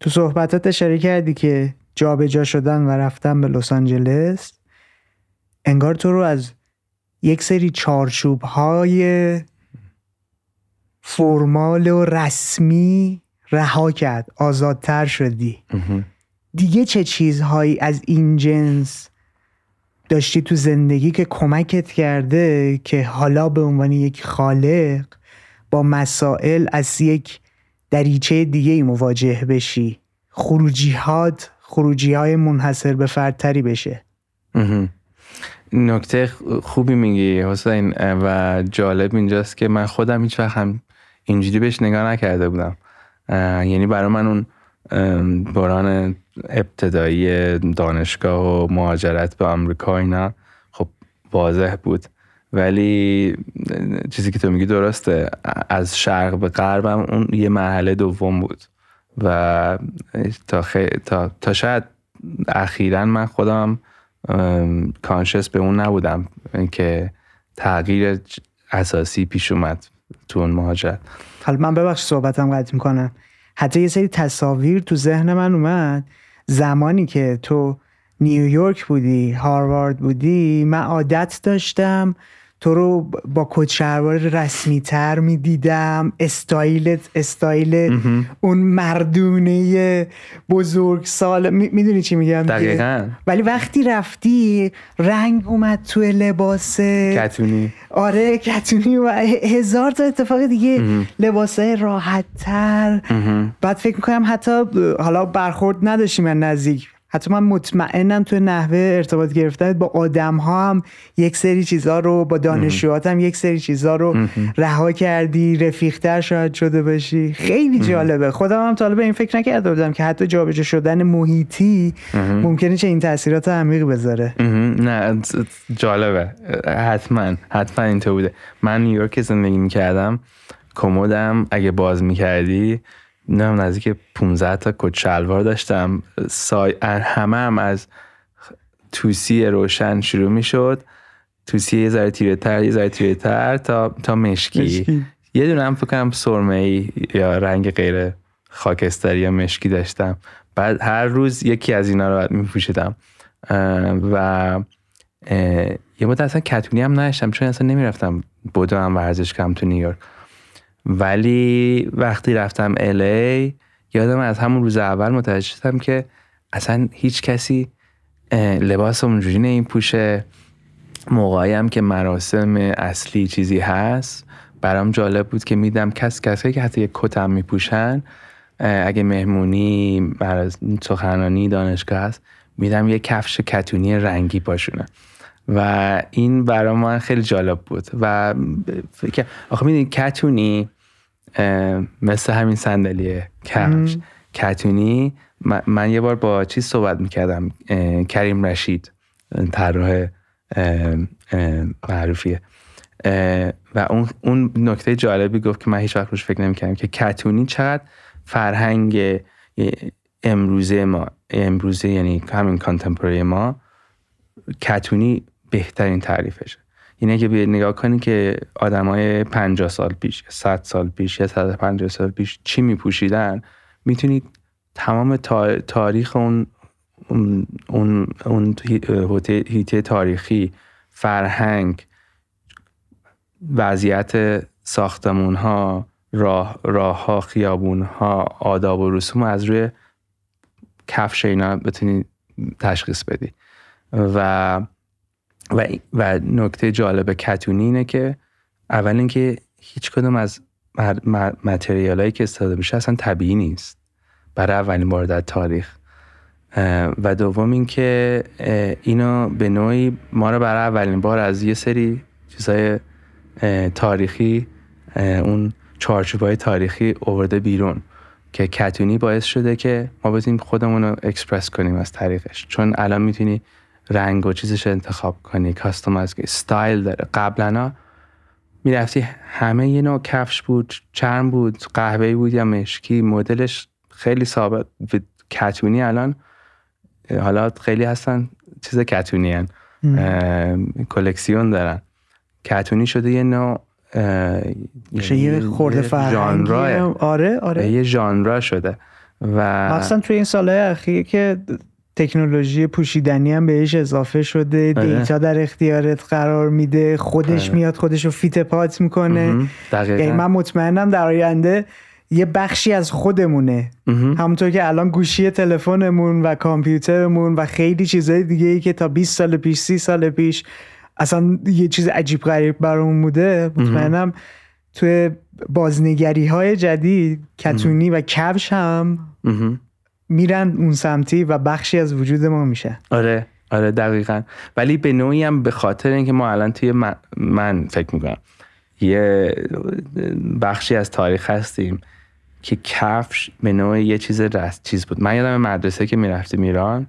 تو صحبتات اشاره کردی که جابجا جا شدن و رفتن به لس آنجلس انگار تو رو از یک سری چارچوب های فرمال و رسمی رها کرد آزادتر شدی دیگه چه چیزهایی از این جنس داشتی تو زندگی که کمکت کرده که حالا به عنوان یک خالق با مسائل از یک دریچه دیگه ای مواجه بشی خروجیات خروجی های منحصر به فردتری بشه نکته خوبی میگی حسین و جالب اینجاست که من خودم هیچ هم اینجوری بهش نگاه نکرده بودم یعنی برای من اون دوران ابتدایی دانشگاه و مهاجرت به آمریکا اینا خب واضح بود ولی چیزی که تو میگی درسته از شرق به غربم اون یه مرحله دوم بود و تا, خی... تا... تا شاید اخیرا من خودم کانشس به اون نبودم که تغییر اساسی پیش اومد تو اون مهاجرت حالا من ببخش صحبتم قطع میکنم حتی یه سری تصاویر تو ذهن من اومد زمانی که تو نیویورک بودی هاروارد بودی من عادت داشتم تو رو با کت شلوار رسمی تر می دیدم استایلت استایل اون مردونه بزرگ سال میدونی چی میگم دقیقا ولی وقتی رفتی رنگ اومد تو لباس کتونی آره کتونی و هزار تا اتفاق دیگه لباسه راحت تر بعد فکر میکنم حتی حالا برخورد نداشتیم من نزدیک حتی من مطمئنم تو نحوه ارتباط گرفتن با آدم ها هم یک سری چیزها رو با دانشجوات هم یک سری چیزها رو رها کردی رفیقتر شاید شده باشی خیلی جالبه خودم هم طالب این فکر نکرده بودم که حتی جابجا شدن محیطی ممکنه چه این تاثیرات عمیق بذاره نه جالبه حتما حتما اینطور بوده من نیویورک زندگی میکردم کمودم اگه باز میکردی نم نزدیک 15 تا کت شلوار داشتم سای... همه هم از توسی روشن شروع میشد شد توسی یه ذره تیره تر یه ذره تیره تر تا, تا مشکی. یه دونه هم فکر سرمه ای یا رنگ غیر خاکستری یا مشکی داشتم بعد هر روز یکی از اینا رو می و یه مدت اصلا کتونی هم نداشتم چون اصلا نمیرفتم بودو هم ورزش کم تو نیویورک ولی وقتی رفتم الی یادم از همون روز اول متوجه شدم که اصلا هیچ کسی لباس اونجوری نه این پوشه موقعی که مراسم اصلی چیزی هست برام جالب بود که میدم کس کسایی که حتی یک کتم میپوشن اگه مهمونی سخنرانی دانشگاه هست میدم یه کفش کتونی رنگی پاشونه و این برام خیلی جالب بود و آخه میدونی کتونی مثل همین صندلی کفش کتونی من یه بار با چیز صحبت میکردم کریم رشید طراح معروفیه و اون, اون نکته جالبی گفت که من هیچ وقت روش فکر نمیکردم که کتونی چقدر فرهنگ امروزه ما امروزه یعنی همین کانتمپوری ما کتونی بهترین تعریفشه اینه که بیاید نگاه کنی که آدمای 50 سال پیش 100 سال پیش یا 150 سال پیش چی میپوشیدن میتونید تمام تاریخ اون اون اون, تاریخی فرهنگ وضعیت ساختمون ها راه, راه ها خیابون ها آداب و رسوم از روی کفش اینا بتونید تشخیص بدید و و, و نکته جالب کتونی اینه که اول اینکه هیچ کدوم از متریال هایی که استفاده میشه اصلا طبیعی نیست برای اولین بار در تاریخ و دوم اینکه اینو به نوعی ما رو برای اولین بار از یه سری چیزهای تاریخی اون چارچوبای تاریخی اوورده بیرون که کتونی باعث شده که ما بتونیم خودمون رو اکسپرس کنیم از طریقش چون الان میتونی رنگ و چیزش انتخاب کنی کاستماز کنی ستایل داره قبلا میرفتی همه یه نوع کفش بود چرم بود قهوه بود یا مشکی مدلش خیلی ثابت کتونی الان حالا خیلی هستن چیز کتونی هن. کلکسیون دارن کتونی شده یه نوع یه یعنی خورده فرهنگی آره آره یه ژانرا شده و توی این سالهای اخیر که تکنولوژی پوشیدنی هم بهش اضافه شده آره. دیتا در اختیارت قرار میده خودش آره. میاد خودش رو فیت پات میکنه دقیقا یعنی من مطمئنم در آینده یه بخشی از خودمونه همونطور که الان گوشی تلفنمون و کامپیوترمون و خیلی چیزهای دیگه ای که تا 20 سال پیش 30 سال پیش اصلا یه چیز عجیب غریب برامون بوده مطمئنم توی بازنگری های جدید کتونی و کفش هم میرن اون سمتی و بخشی از وجود ما میشه آره آره دقیقا ولی به نوعی هم به خاطر اینکه ما الان توی من, فکر میکنم یه بخشی از تاریخ هستیم که کفش به نوع یه چیز رست چیز بود من یادم مدرسه که میرفتیم ایران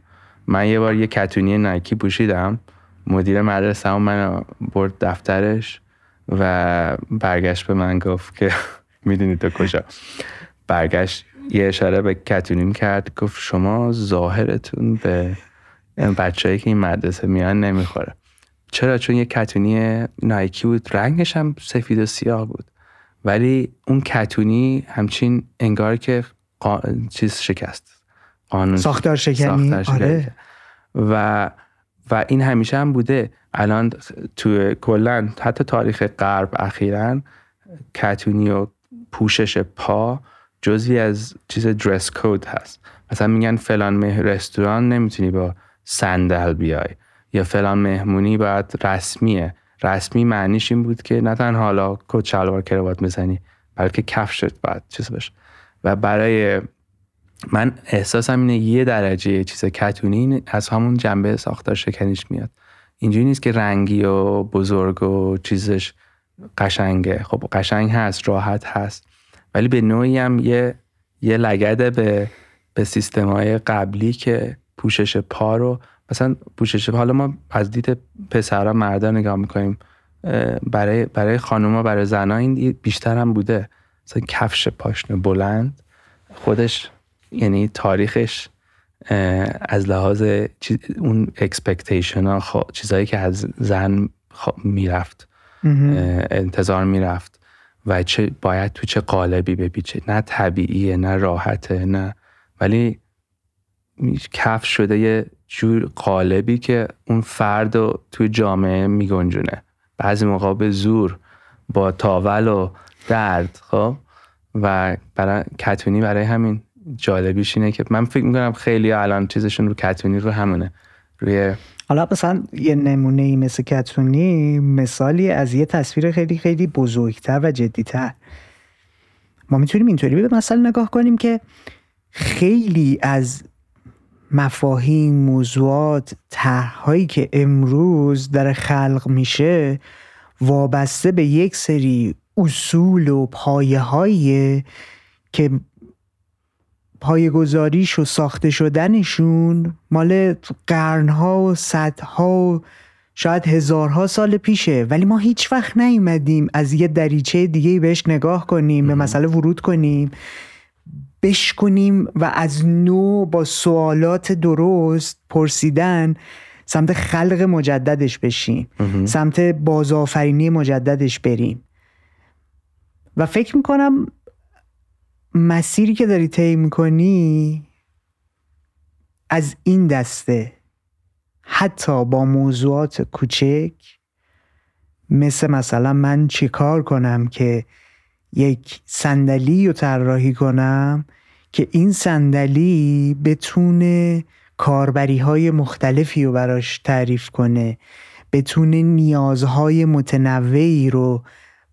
من یه بار یه کتونی نایکی پوشیدم مدیر مدرسه هم من برد دفترش و برگشت به من گفت که میدونی تو کجا برگشت یه اشاره به کتونیم کرد گفت شما ظاهرتون به بچههایی که این مدرسه میان نمیخوره چرا چون یه کتونی نایکی بود رنگش هم سفید و سیاه بود ولی اون کتونی همچین انگار که چیز شکست قانون ساختار شکنی ساختار آره. و و این همیشه هم بوده الان تو کلا حتی تاریخ غرب اخیرا کتونی و پوشش پا جزی از چیز درس کود هست مثلا میگن فلان رستوران نمیتونی با صندل بیای یا فلان مهمونی باید رسمیه رسمی معنیش این بود که نه تنها حالا کت شلوار کراوات بزنی بلکه کفشت باید چیز باشه. و برای من احساسم اینه یه درجه چیز کتونی از همون جنبه ساختار شکنیش میاد اینجوری نیست که رنگی و بزرگ و چیزش قشنگه خب قشنگ هست راحت هست ولی به نوعی هم یه یه لگده به به سیستم های قبلی که پوشش پا رو مثلا پوشش حالا ما از دید پسرها مردا نگاه میکنیم برای برای خانوما برای زنها این بیشتر هم بوده مثلا کفش پاشنه بلند خودش یعنی تاریخش از لحاظ اون اکسپکتیشن ها چیزهایی که از زن میرفت انتظار میرفت و باید تو چه قالبی بپیچه نه طبیعیه نه راحته نه ولی کف شده یه جور قالبی که اون فرد رو توی جامعه میگنجونه بعضی موقع به زور با تاول و درد خب و برای کتونی برای همین جالبیش اینه که من فکر میکنم خیلی الان چیزشون رو کتونی رو همونه روی حالا مثلا یه نمونه ای مثل کتونی مثالی از یه تصویر خیلی خیلی بزرگتر و جدیتر ما میتونیم اینطوری به مثال نگاه کنیم که خیلی از مفاهیم موضوعات طرحهایی که امروز در خلق میشه وابسته به یک سری اصول و پایه هایی که گذاریش و ساخته شدنشون مال قرنها و صدها و شاید هزارها سال پیشه ولی ما هیچ وقت نیومدیم از یه دریچه دیگه بهش نگاه کنیم به مسئله ورود کنیم بشکنیم و از نو با سوالات درست پرسیدن سمت خلق مجددش بشیم سمت بازآفرینی مجددش بریم و فکر میکنم مسیری که داری طی میکنی از این دسته حتی با موضوعات کوچک مثل مثلا من کار کنم که یک صندلی رو طراحی کنم که این صندلی بتونه کاربری های مختلفی رو براش تعریف کنه بتونه نیازهای متنوعی رو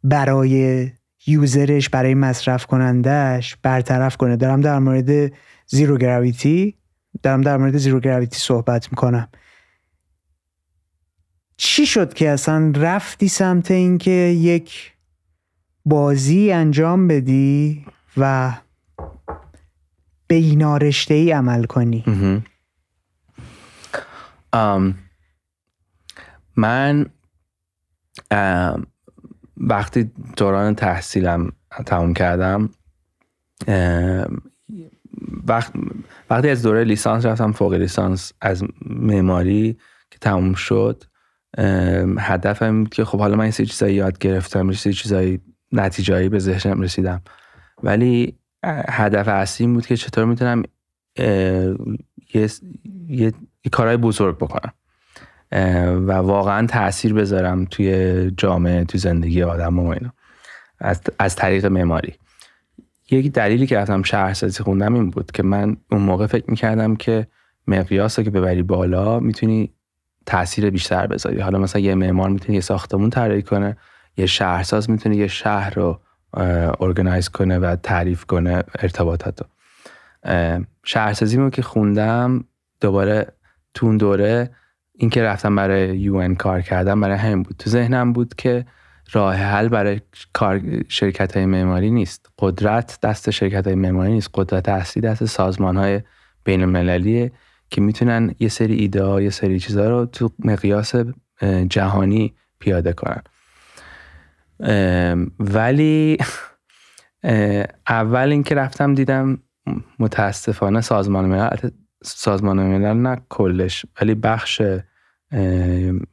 برای یوزرش برای مصرف کنندهش برطرف کنه دارم در مورد زیرو گراویتی دارم در مورد زیرو گراویتی صحبت میکنم چی شد که اصلا رفتی سمت اینکه یک بازی انجام بدی و به ای عمل کنی من وقتی دوران تحصیلم تموم کردم وقت وقتی از دوره لیسانس رفتم فوق لیسانس از معماری که تموم شد هدفم بود که خب حالا من یه چیزایی یاد گرفتم یه چیزایی نتیجایی به ذهنم رسیدم ولی هدف اصلی بود که چطور میتونم یه،, یه،, یه،, یه کارهای بزرگ بکنم و واقعا تاثیر بذارم توی جامعه توی زندگی آدم و اینا از, از طریق معماری یک دلیلی که رفتم شهرسازی خوندم این بود که من اون موقع فکر میکردم که مقیاس رو که ببری بالا میتونی تاثیر بیشتر بذاری حالا مثلا یه معمار میتونه یه ساختمون طراحی کنه یه شهرساز میتونه یه شهر رو ارگنایز کنه و تعریف کنه ارتباطات رو شهرسازی رو که خوندم دوباره تو دوره اینکه رفتم برای یو کار کردم برای همین بود تو ذهنم بود که راه حل برای کار شرکت های معماری نیست قدرت دست شرکت های معماری نیست قدرت اصلی دست سازمان های بین المللیه که میتونن یه سری ایده یه سری چیزها رو تو مقیاس جهانی پیاده کنن ولی اول اینکه رفتم دیدم متاسفانه سازمان ملل سازمان ملل نه کلش ولی بخش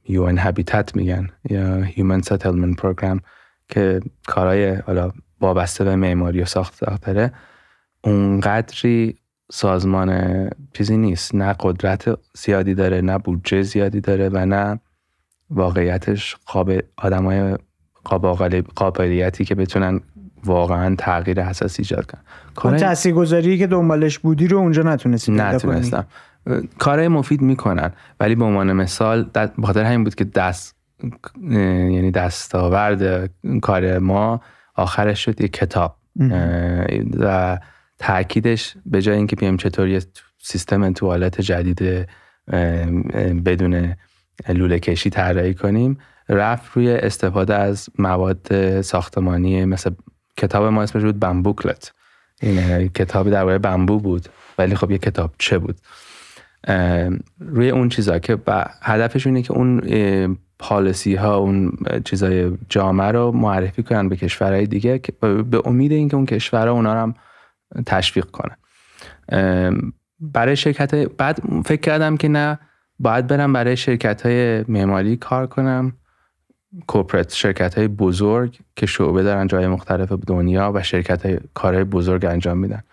یو ان میگن یا هیومن ستلمنت پروگرام که کارهای حالا وابسته به معماری و ساخت اون اونقدری سازمان چیزی نیست نه قدرت زیادی داره نه بودجه زیادی داره و نه واقعیتش قاب آدمای قابلیتی که بتونن واقعا تغییر حساس ایجاد کن کار تاثیرگذاری که دنبالش بودی رو اونجا نتونستی نتونستم کارهای مفید میکنن ولی به عنوان مثال به خاطر همین بود که دست یعنی دستاورد کار ما آخرش شد یه کتاب و تاکیدش به جای اینکه بیایم چطور یه سیستم توالت جدید بدون لوله کشی طراحی کنیم رفت روی استفاده از مواد ساختمانی مثل کتاب ما اسمش بود بمبوکلت این کتاب درباره بمبو بود ولی خب یه کتاب چه بود روی اون چیزا که هدفش اینه که اون پالسی ها اون چیزای جامعه رو معرفی کنن به کشورهای دیگه به امید اینکه اون کشورها اونا رو هم تشویق کنن برای شرکت بعد فکر کردم که نه باید برم برای شرکت های معماری کار کنم کورپرات شرکت های بزرگ که شعبه دارن جای مختلف دنیا و شرکت های کارهای بزرگ انجام میدن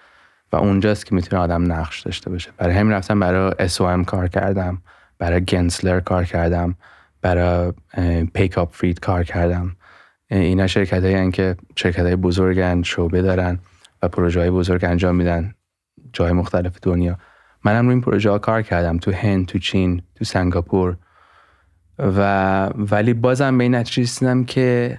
و اونجاست که میتونه آدم نقش داشته باشه برای همین رفتم برای SOM کار کردم برای گنسلر کار کردم برای پیک اپ فرید کار کردم اینا شرکت هایی که شرکت های بزرگن شعبه دارن و پروژه های بزرگ انجام میدن جای مختلف دنیا منم روی این پروژه ها کار کردم تو هند تو چین تو سنگاپور و ولی بازم به این نتیجه که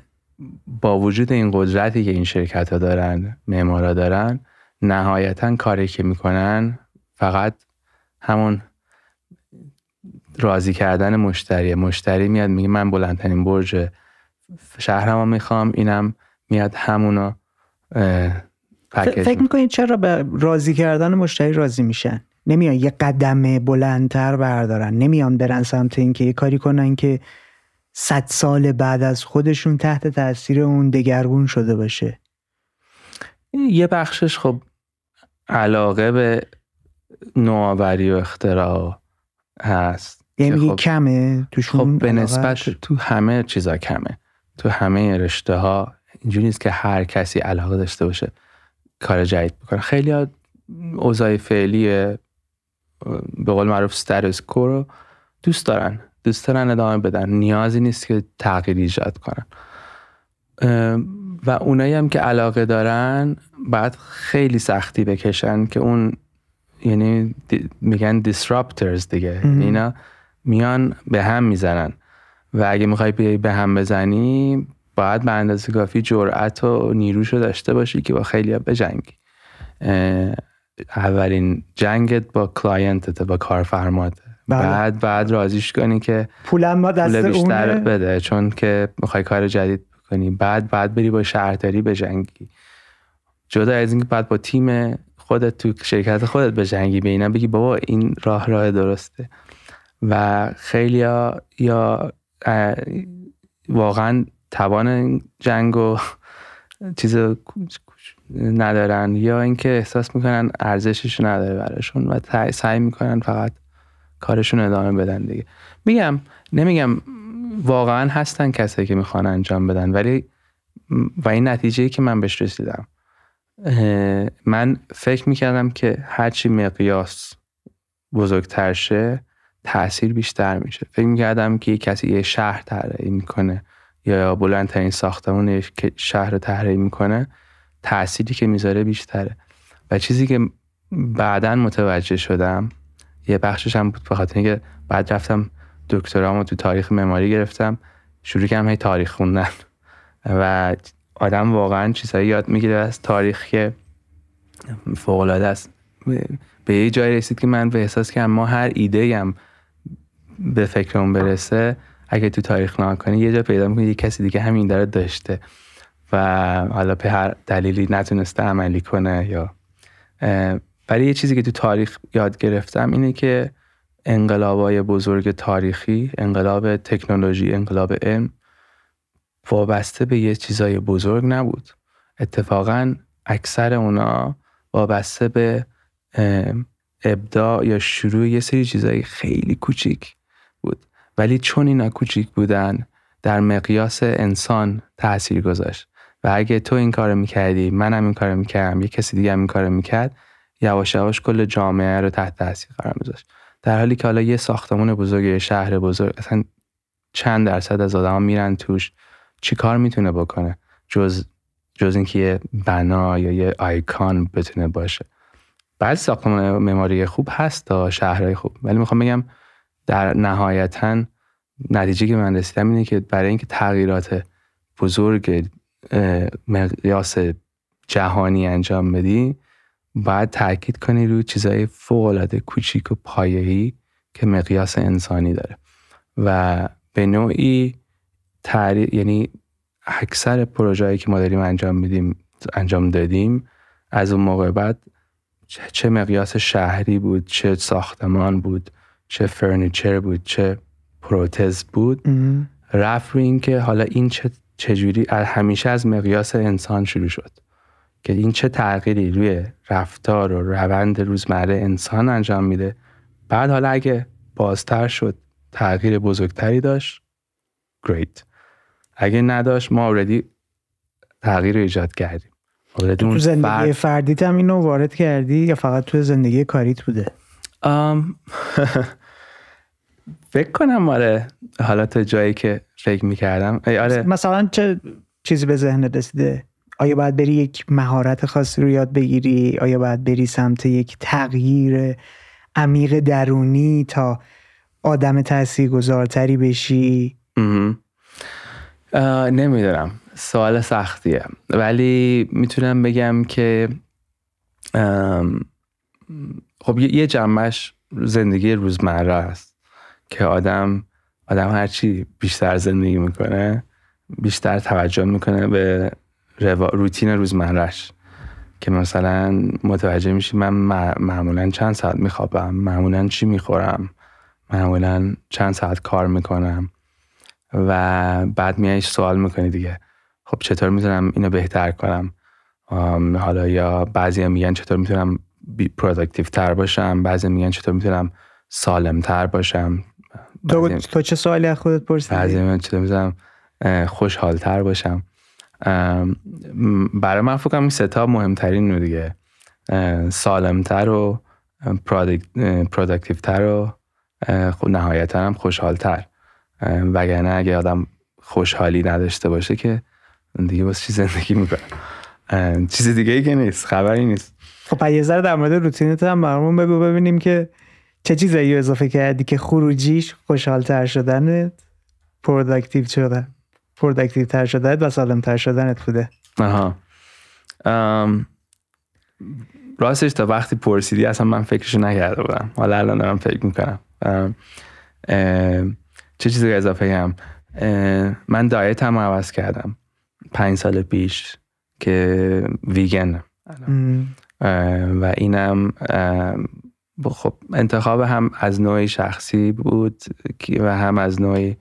با وجود این قدرتی که این شرکت ها دارن معمارا دارن نهایتا کاری که میکنن فقط همون راضی کردن مشتریه مشتری میاد میگه من بلندترین برج شهرمو میخوام اینم میاد همونو فکر میکنید چرا به راضی کردن مشتری راضی میشن نمیان یه قدم بلندتر بردارن نمیان برن سمت اینکه یه کاری کنن که صد سال بعد از خودشون تحت تاثیر اون دگرگون شده باشه یه بخشش خب علاقه به نوآوری و اختراع هست یعنی خب کمه توشون خب به نسبت تو همه چیزا کمه تو همه رشته ها اینجوری نیست که هر کسی علاقه داشته باشه کار جدید بکنه خیلی اوضاع فعلی به قول معروف سترس کو رو دوست دارن دوست دارن ادامه بدن نیازی نیست که تغییر ایجاد کنن و اونایی هم که علاقه دارن باید خیلی سختی بکشن که اون یعنی میگن دیسرابترز دیگه اینا میان به هم میزنن و اگه میخوای بیای به هم بزنی باید به اندازه کافی جرأت و رو داشته باشی که با خیلی بجنگی اولین جنگت با کلاینتت با کارفرماته بله. بعد بعد راضیش کنی که پولم ما دست بیشتر بده چون که میخوای کار جدید بکنی بعد بعد بری با شهرداری بجنگی جدا از اینکه بعد با تیم خودت تو شرکت خودت بجنگی به بگی بابا این راه راه درسته و خیلی ها یا واقعا توان جنگ و چیز ندارن یا اینکه احساس میکنن ارزشش نداره براشون و سعی میکنن فقط کارشون ادامه بدن دیگه میگم نمیگم واقعا هستن کسایی که میخوان انجام بدن ولی و این نتیجه که من بهش رسیدم من فکر میکردم که هرچی مقیاس بزرگتر شه تاثیر بیشتر میشه فکر میکردم که کسی یه شهر تحریم میکنه یا بلندترین ساختمون شهر رو تحریم میکنه تأثیری که میذاره بیشتره و چیزی که بعدا متوجه شدم یه بخشش هم بود بخاطر اینکه بعد رفتم دکترامو تو تاریخ معماری گرفتم شروع کردم هی تاریخ خوندن و آدم واقعا چیزهایی یاد میگیره از تاریخ که العاده است به یه جایی رسید که من به احساس کردم ما هر ایده هم به فکرمون برسه اگه تو تاریخ نگاه کنی یه جا پیدا میکنی یه کسی دیگه همین داره داشته و حالا به هر دلیلی نتونسته عملی کنه یا ولی یه چیزی که تو تاریخ یاد گرفتم اینه که انقلابای بزرگ تاریخی انقلاب تکنولوژی انقلاب علم وابسته به یه چیزای بزرگ نبود اتفاقا اکثر اونا وابسته به ابداع یا شروع یه سری چیزای خیلی کوچیک بود ولی چون اینا کوچیک بودن در مقیاس انسان تاثیر گذاشت و اگه تو این کارو میکردی منم این کارو میکردم یه کسی دیگه هم این کارو میکرد یواش یواش کل جامعه رو تحت تاثیر قرار میذاشت در حالی که حالا یه ساختمون بزرگ یه شهر بزرگ اصلا چند درصد از آدما میرن توش چیکار میتونه بکنه جز جز اینکه یه بنا یا یه آیکان بتونه باشه بعضی ساختمان معماری خوب هست تا شهرهای خوب ولی میخوام بگم در نهایتا نتیجه که من رسیدم اینه که برای اینکه تغییرات بزرگ مقیاس جهانی انجام بدی باید تاکید کنی روی چیزهای العاده کوچیک و پایه‌ای که مقیاس انسانی داره و به نوعی یعنی اکثر پروژه‌ای که ما داریم انجام میدیم انجام دادیم از اون موقع بعد چه مقیاس شهری بود چه ساختمان بود چه فرنیچر بود چه پروتز بود رفت رو این که حالا این چه چجوری همیشه از مقیاس انسان شروع شد که این چه تغییری روی رفتار و روند روزمره انسان انجام میده بعد حالا اگه بازتر شد تغییر بزرگتری داشت گریت اگه نداشت ما آردی تغییر رو ایجاد کردیم تو زندگی فرد... فردیت اینو وارد کردی یا فقط تو زندگی کاریت بوده فکر کنم آره حالا تا جایی که فکر میکردم آره. مثلا چه چیزی به ذهن رسیده آیا باید بری یک مهارت خاصی رو یاد بگیری آیا باید بری سمت یک تغییر عمیق درونی تا آدم تاثیرگذارتری بشی نمیدونم سوال سختیه ولی میتونم بگم که خب یه جمعش زندگی روزمره است که آدم آدم هرچی بیشتر زندگی میکنه بیشتر توجه میکنه به روا... روتین روزمرهش که مثلا متوجه میشی من معمولا چند ساعت میخوابم معمولا چی میخورم معمولا چند ساعت کار میکنم و بعد میایش سوال میکنی دیگه خب چطور میتونم اینو بهتر کنم حالا یا بعضی میگن چطور میتونم پروداکتیو تر باشم بعضی میگن چطور میتونم سالم تر باشم تو, چه سوالی از خودت پرسیدی؟ از من چه می‌ذارم خوشحالتر باشم برای من فکر کنم این ستا مهمترین رو دیگه سالمتر و تر و نهایتا هم تر. وگرنه اگه آدم خوشحالی نداشته باشه که دیگه واسه چی زندگی میکنه چیز دیگه ای که نیست خبری نیست خب یه ذره در مورد روتینت هم برامون بگو ببینیم که چه چیزایی اضافه کردی که خروجیش خوشحالتر شدنت پروداکتیو شدن پروداکتیو تر شدنت و سالم تر شدنت بوده آها راستش تا وقتی پرسیدی اصلا من فکرش نکرده بودم حالا الان دارم فکر میکنم ام... چه چیزی اضافه کردم من دایت هم عوض کردم پنج سال پیش که ویگن و اینم خب انتخاب هم از نوع شخصی بود و هم از نوع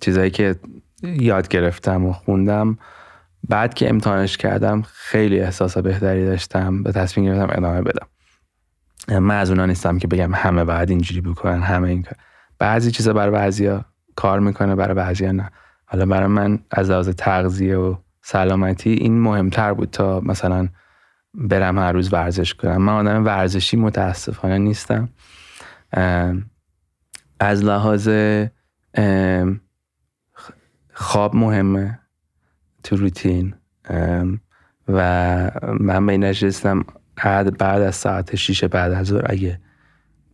چیزایی که یاد گرفتم و خوندم بعد که امتحانش کردم خیلی احساس بهتری داشتم به تصمیم گرفتم ادامه بدم من از اونا نیستم که بگم همه باید اینجوری بکنن همه این کار بعضی چیزا برای بعضیا کار میکنه برای بعضیا نه حالا برای من از لحاظ تغذیه و سلامتی این مهمتر بود تا مثلا برم هر روز ورزش کنم من آدم ورزشی متاسفانه نیستم از لحاظ خواب مهمه تو روتین و من به نشستم بعد از ساعت 6 بعد از ظهر اگه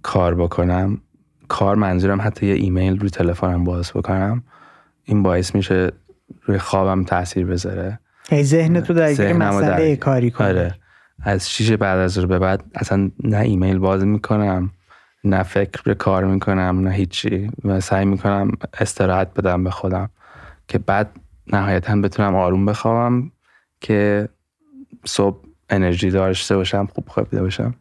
کار بکنم کار منظورم حتی یه ایمیل روی تلفنم باز بکنم این باعث میشه روی خوابم تاثیر بذاره ذهن تو درگیر مسئله کاری کنه آره. از شیش بعد از رو به بعد اصلا نه ایمیل باز میکنم نه فکر به کار میکنم نه هیچی و سعی میکنم استراحت بدم به خودم که بعد نهایتا بتونم آروم بخوابم که صبح انرژی داشته باشم خوب خوابیده باشم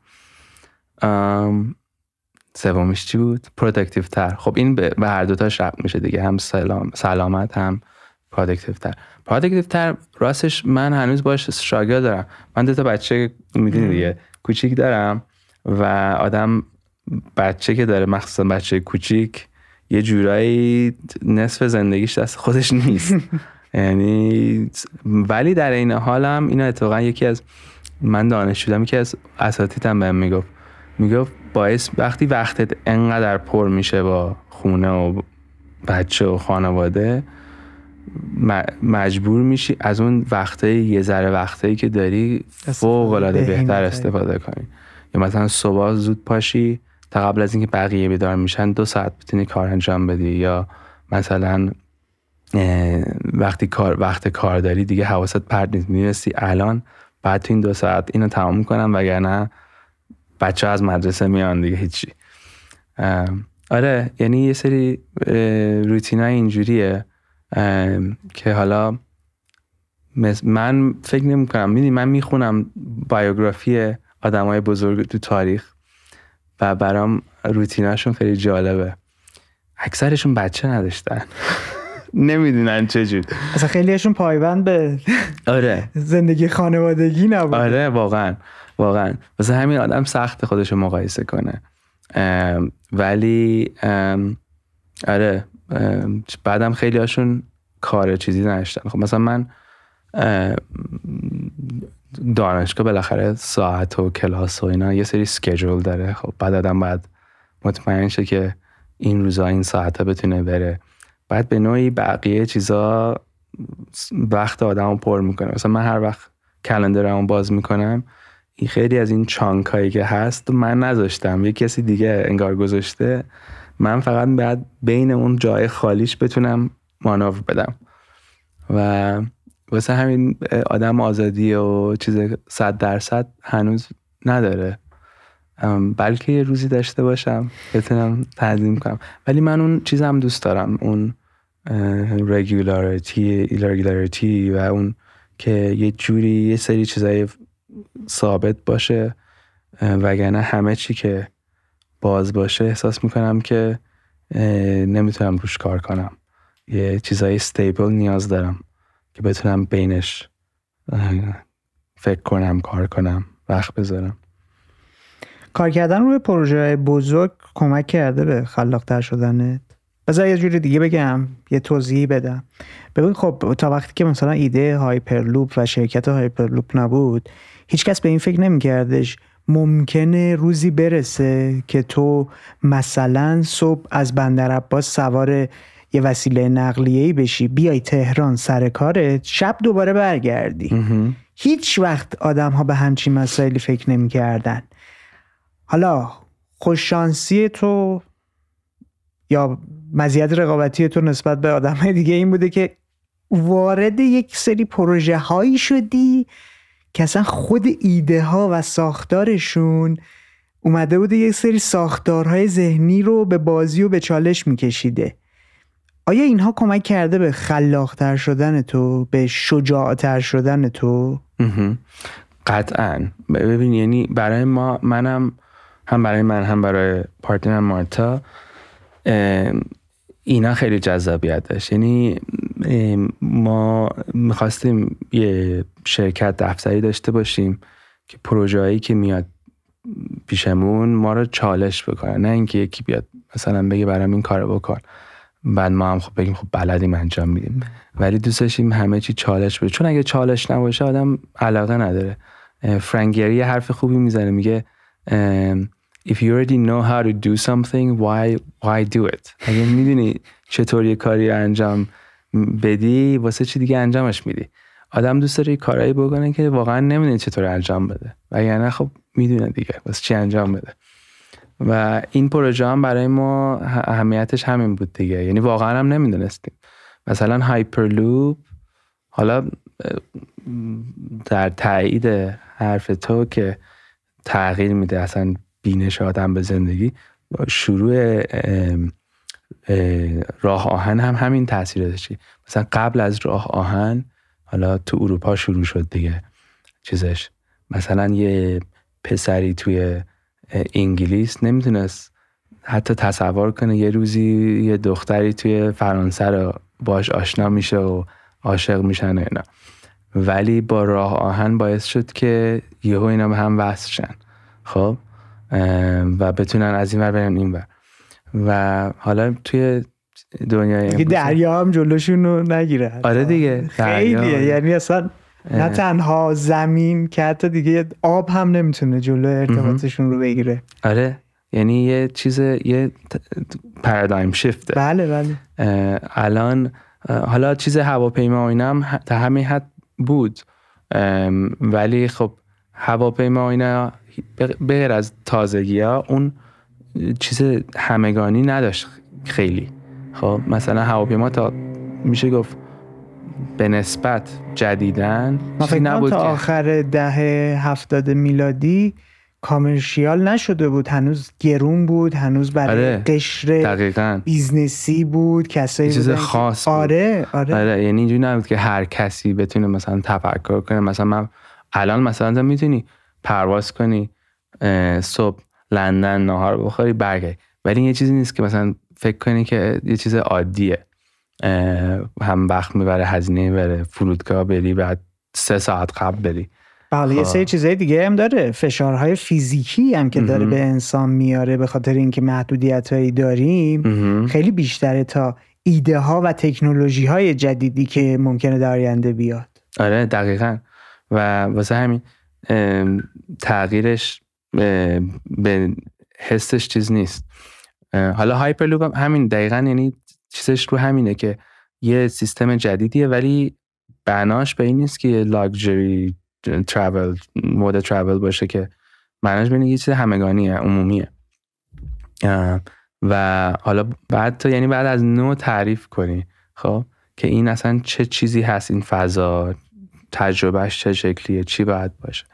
سومیش چی بود پروتکتیو تر خب این به هر دوتا شب میشه دیگه هم سلام، سلامت هم پرادکتیو تر پرادکتیو تر راستش من هنوز باش شاگرد دارم من دو تا بچه میدونی دیگه کوچیک دارم و آدم بچه که داره مخصوصا بچه کوچیک یه جورایی نصف زندگیش دست خودش نیست یعنی ولی در این حالم اینا اتفاقا یکی از من دانش شدم یکی از اساتیدم بهم میگفت میگفت باعث وقتی وقتت انقدر پر میشه با خونه و بچه و خانواده مجبور میشی از اون وقته یه ذره وقته که داری فوق العاده بهتر استفاده کنی یا مثلا صبح زود پاشی تا قبل از اینکه بقیه بیدار میشن دو ساعت بتونی کار انجام بدی یا مثلا وقتی کار وقت کار داری دیگه حواست پرت نیست میرسی الان بعد تو این دو ساعت اینو تمام کنم وگرنه بچه از مدرسه میان دیگه هیچی آره یعنی یه سری روتینای اینجوریه که حالا من فکر نمی کنم میدونی من میخونم بیوگرافی های بزرگ تو تاریخ و برام روتیناشون خیلی جالبه اکثرشون بچه نداشتن نمیدونن چجور اصلا خیلیشون پایبند به آره زندگی خانوادگی نبود آره واقعا واقعا واسه همین آدم سخت خودش رو مقایسه کنه ولی آره بعدم خیلی هاشون کار چیزی نشتن خب مثلا من دانشگاه بالاخره ساعت و کلاس و اینا یه سری سکیجول داره خب بعد آدم باید مطمئن شه که این روزا این ساعت ها بتونه بره بعد به نوعی بقیه چیزا وقت آدم رو پر میکنه مثلا من هر وقت کلندرمو باز میکنم این خیلی از این چانک هایی که هست من نذاشتم یه کسی دیگه انگار گذاشته من فقط باید بین اون جای خالیش بتونم مانور بدم و واسه همین آدم آزادی و چیز صد درصد هنوز نداره بلکه یه روزی داشته باشم بتونم تنظیم کنم ولی من اون چیزم دوست دارم اون رگولاریتی ایلرگولاریتی و اون که یه جوری یه سری چیزای ثابت باشه وگرنه همه چی که باز باشه احساس میکنم که نمیتونم روش کار کنم یه چیزای استیبل نیاز دارم که بتونم بینش فکر کنم کار کنم وقت بذارم کار کردن روی پروژه بزرگ کمک کرده به خلاقتر شدنت بذار یه جوری دیگه بگم یه توضیحی بدم ببین خب تا وقتی که مثلا ایده هایپرلوپ و شرکت هایپرلوپ نبود هیچکس به این فکر نمیکردش ممکنه روزی برسه که تو مثلا صبح از بندر عباس سوار یه وسیله نقلیه‌ای بشی بیای تهران سر کارت شب دوباره برگردی هیچ وقت آدم ها به همچین مسائلی فکر نمی کردن. حالا خوششانسی تو یا مزیت رقابتی تو نسبت به آدم های دیگه این بوده که وارد یک سری پروژه هایی شدی که اصلا خود ایده ها و ساختارشون اومده بوده یک سری ساختارهای ذهنی رو به بازی و به چالش میکشیده آیا اینها کمک کرده به خلاقتر شدن تو به شجاعتر شدن تو قطعا ببین یعنی برای ما منم هم برای من هم برای پارتنرم مارتا اینا خیلی جذابیت داشت یعنی ما میخواستیم یه شرکت دفتری داشته باشیم که پروژههایی که میاد پیشمون ما رو چالش بکنه نه اینکه یکی بیاد مثلا بگه برام این کار بکن بعد ما هم خب بگیم خب بلدیم انجام میدیم ولی دوست داشتیم همه چی چالش بشه چون اگه چالش نباشه آدم علاقه نداره فرنگری یه حرف خوبی میزنه میگه if you already know how to do something why why do it اگه میدونی چطور یه کاری انجام بدی واسه چی دیگه انجامش میدی آدم دوست داره کارایی بکنه که واقعا نمیدونی چطور انجام بده و یعنی خب میدونه دیگه واسه چی انجام بده و این پروژه هم برای ما اهمیتش همین بود دیگه یعنی واقعا هم نمیدونستیم مثلا هایپرلوپ حالا در تایید حرف تو که تغییر میده اصلا بینش آدم به زندگی شروع راه آهن هم همین تاثیر داشتی مثلا قبل از راه آهن حالا تو اروپا شروع شد دیگه چیزش مثلا یه پسری توی انگلیس نمیتونست حتی تصور کنه یه روزی یه دختری توی فرانسه رو باش آشنا میشه و عاشق میشن و اینا ولی با راه آهن باعث شد که یهو اینا به هم وصل شن خب و بتونن از این ور برن این ور و حالا توی دنیای دریا هم جلوشون رو نگیره آره دیگه خیلیه یعنی اصلا نه تنها زمین که حتی دیگه آب هم نمیتونه جلو ارتباطشون رو بگیره آره یعنی یه چیز یه پرادایم شیفته بله بله الان حالا چیز هواپیما و اینا هم تا همین حد بود ولی خب هواپیما و اینا بغیر از تازگی ها اون چیز همگانی نداشت خیلی خب مثلا هواپیما تا میشه گفت به نسبت جدیدن ما نبود تا آخر دهه هفتاد میلادی کامرشیال نشده بود هنوز گرون بود هنوز برای آره. قشر بیزنسی بود کسایی چیز خاص بود. آره،, آره آره, یعنی اینجوری نبود که هر کسی بتونه مثلا تفکر کنه مثلا من الان مثلا میتونی پرواز کنی صبح لندن ناهار بخوری برگه ولی این یه چیزی نیست که مثلا فکر کنی که یه چیز عادیه هم وقت میبره هزینه میبره فرودگاه بری بعد سه ساعت قبل بری بله یه خب. سه چیزهای دیگه هم داره فشارهای فیزیکی هم که داره به انسان میاره به خاطر اینکه محدودیت هایی داریم خیلی بیشتره تا ایده ها و تکنولوژی های جدیدی که ممکنه در آینده بیاد آره دقیقا و واسه همین تغییرش به حسش چیز نیست حالا هایپرلوپ هم همین دقیقا یعنی چیزش رو همینه که یه سیستم جدیدیه ولی بناش به این نیست که یه لاکجری ترافل مود ترافل باشه که معناش بینید یه چیز همگانیه عمومیه و حالا بعد تو یعنی بعد از نو تعریف کنی خب که این اصلا چه چیزی هست این فضا تجربهش چه شکلیه چی باید باشه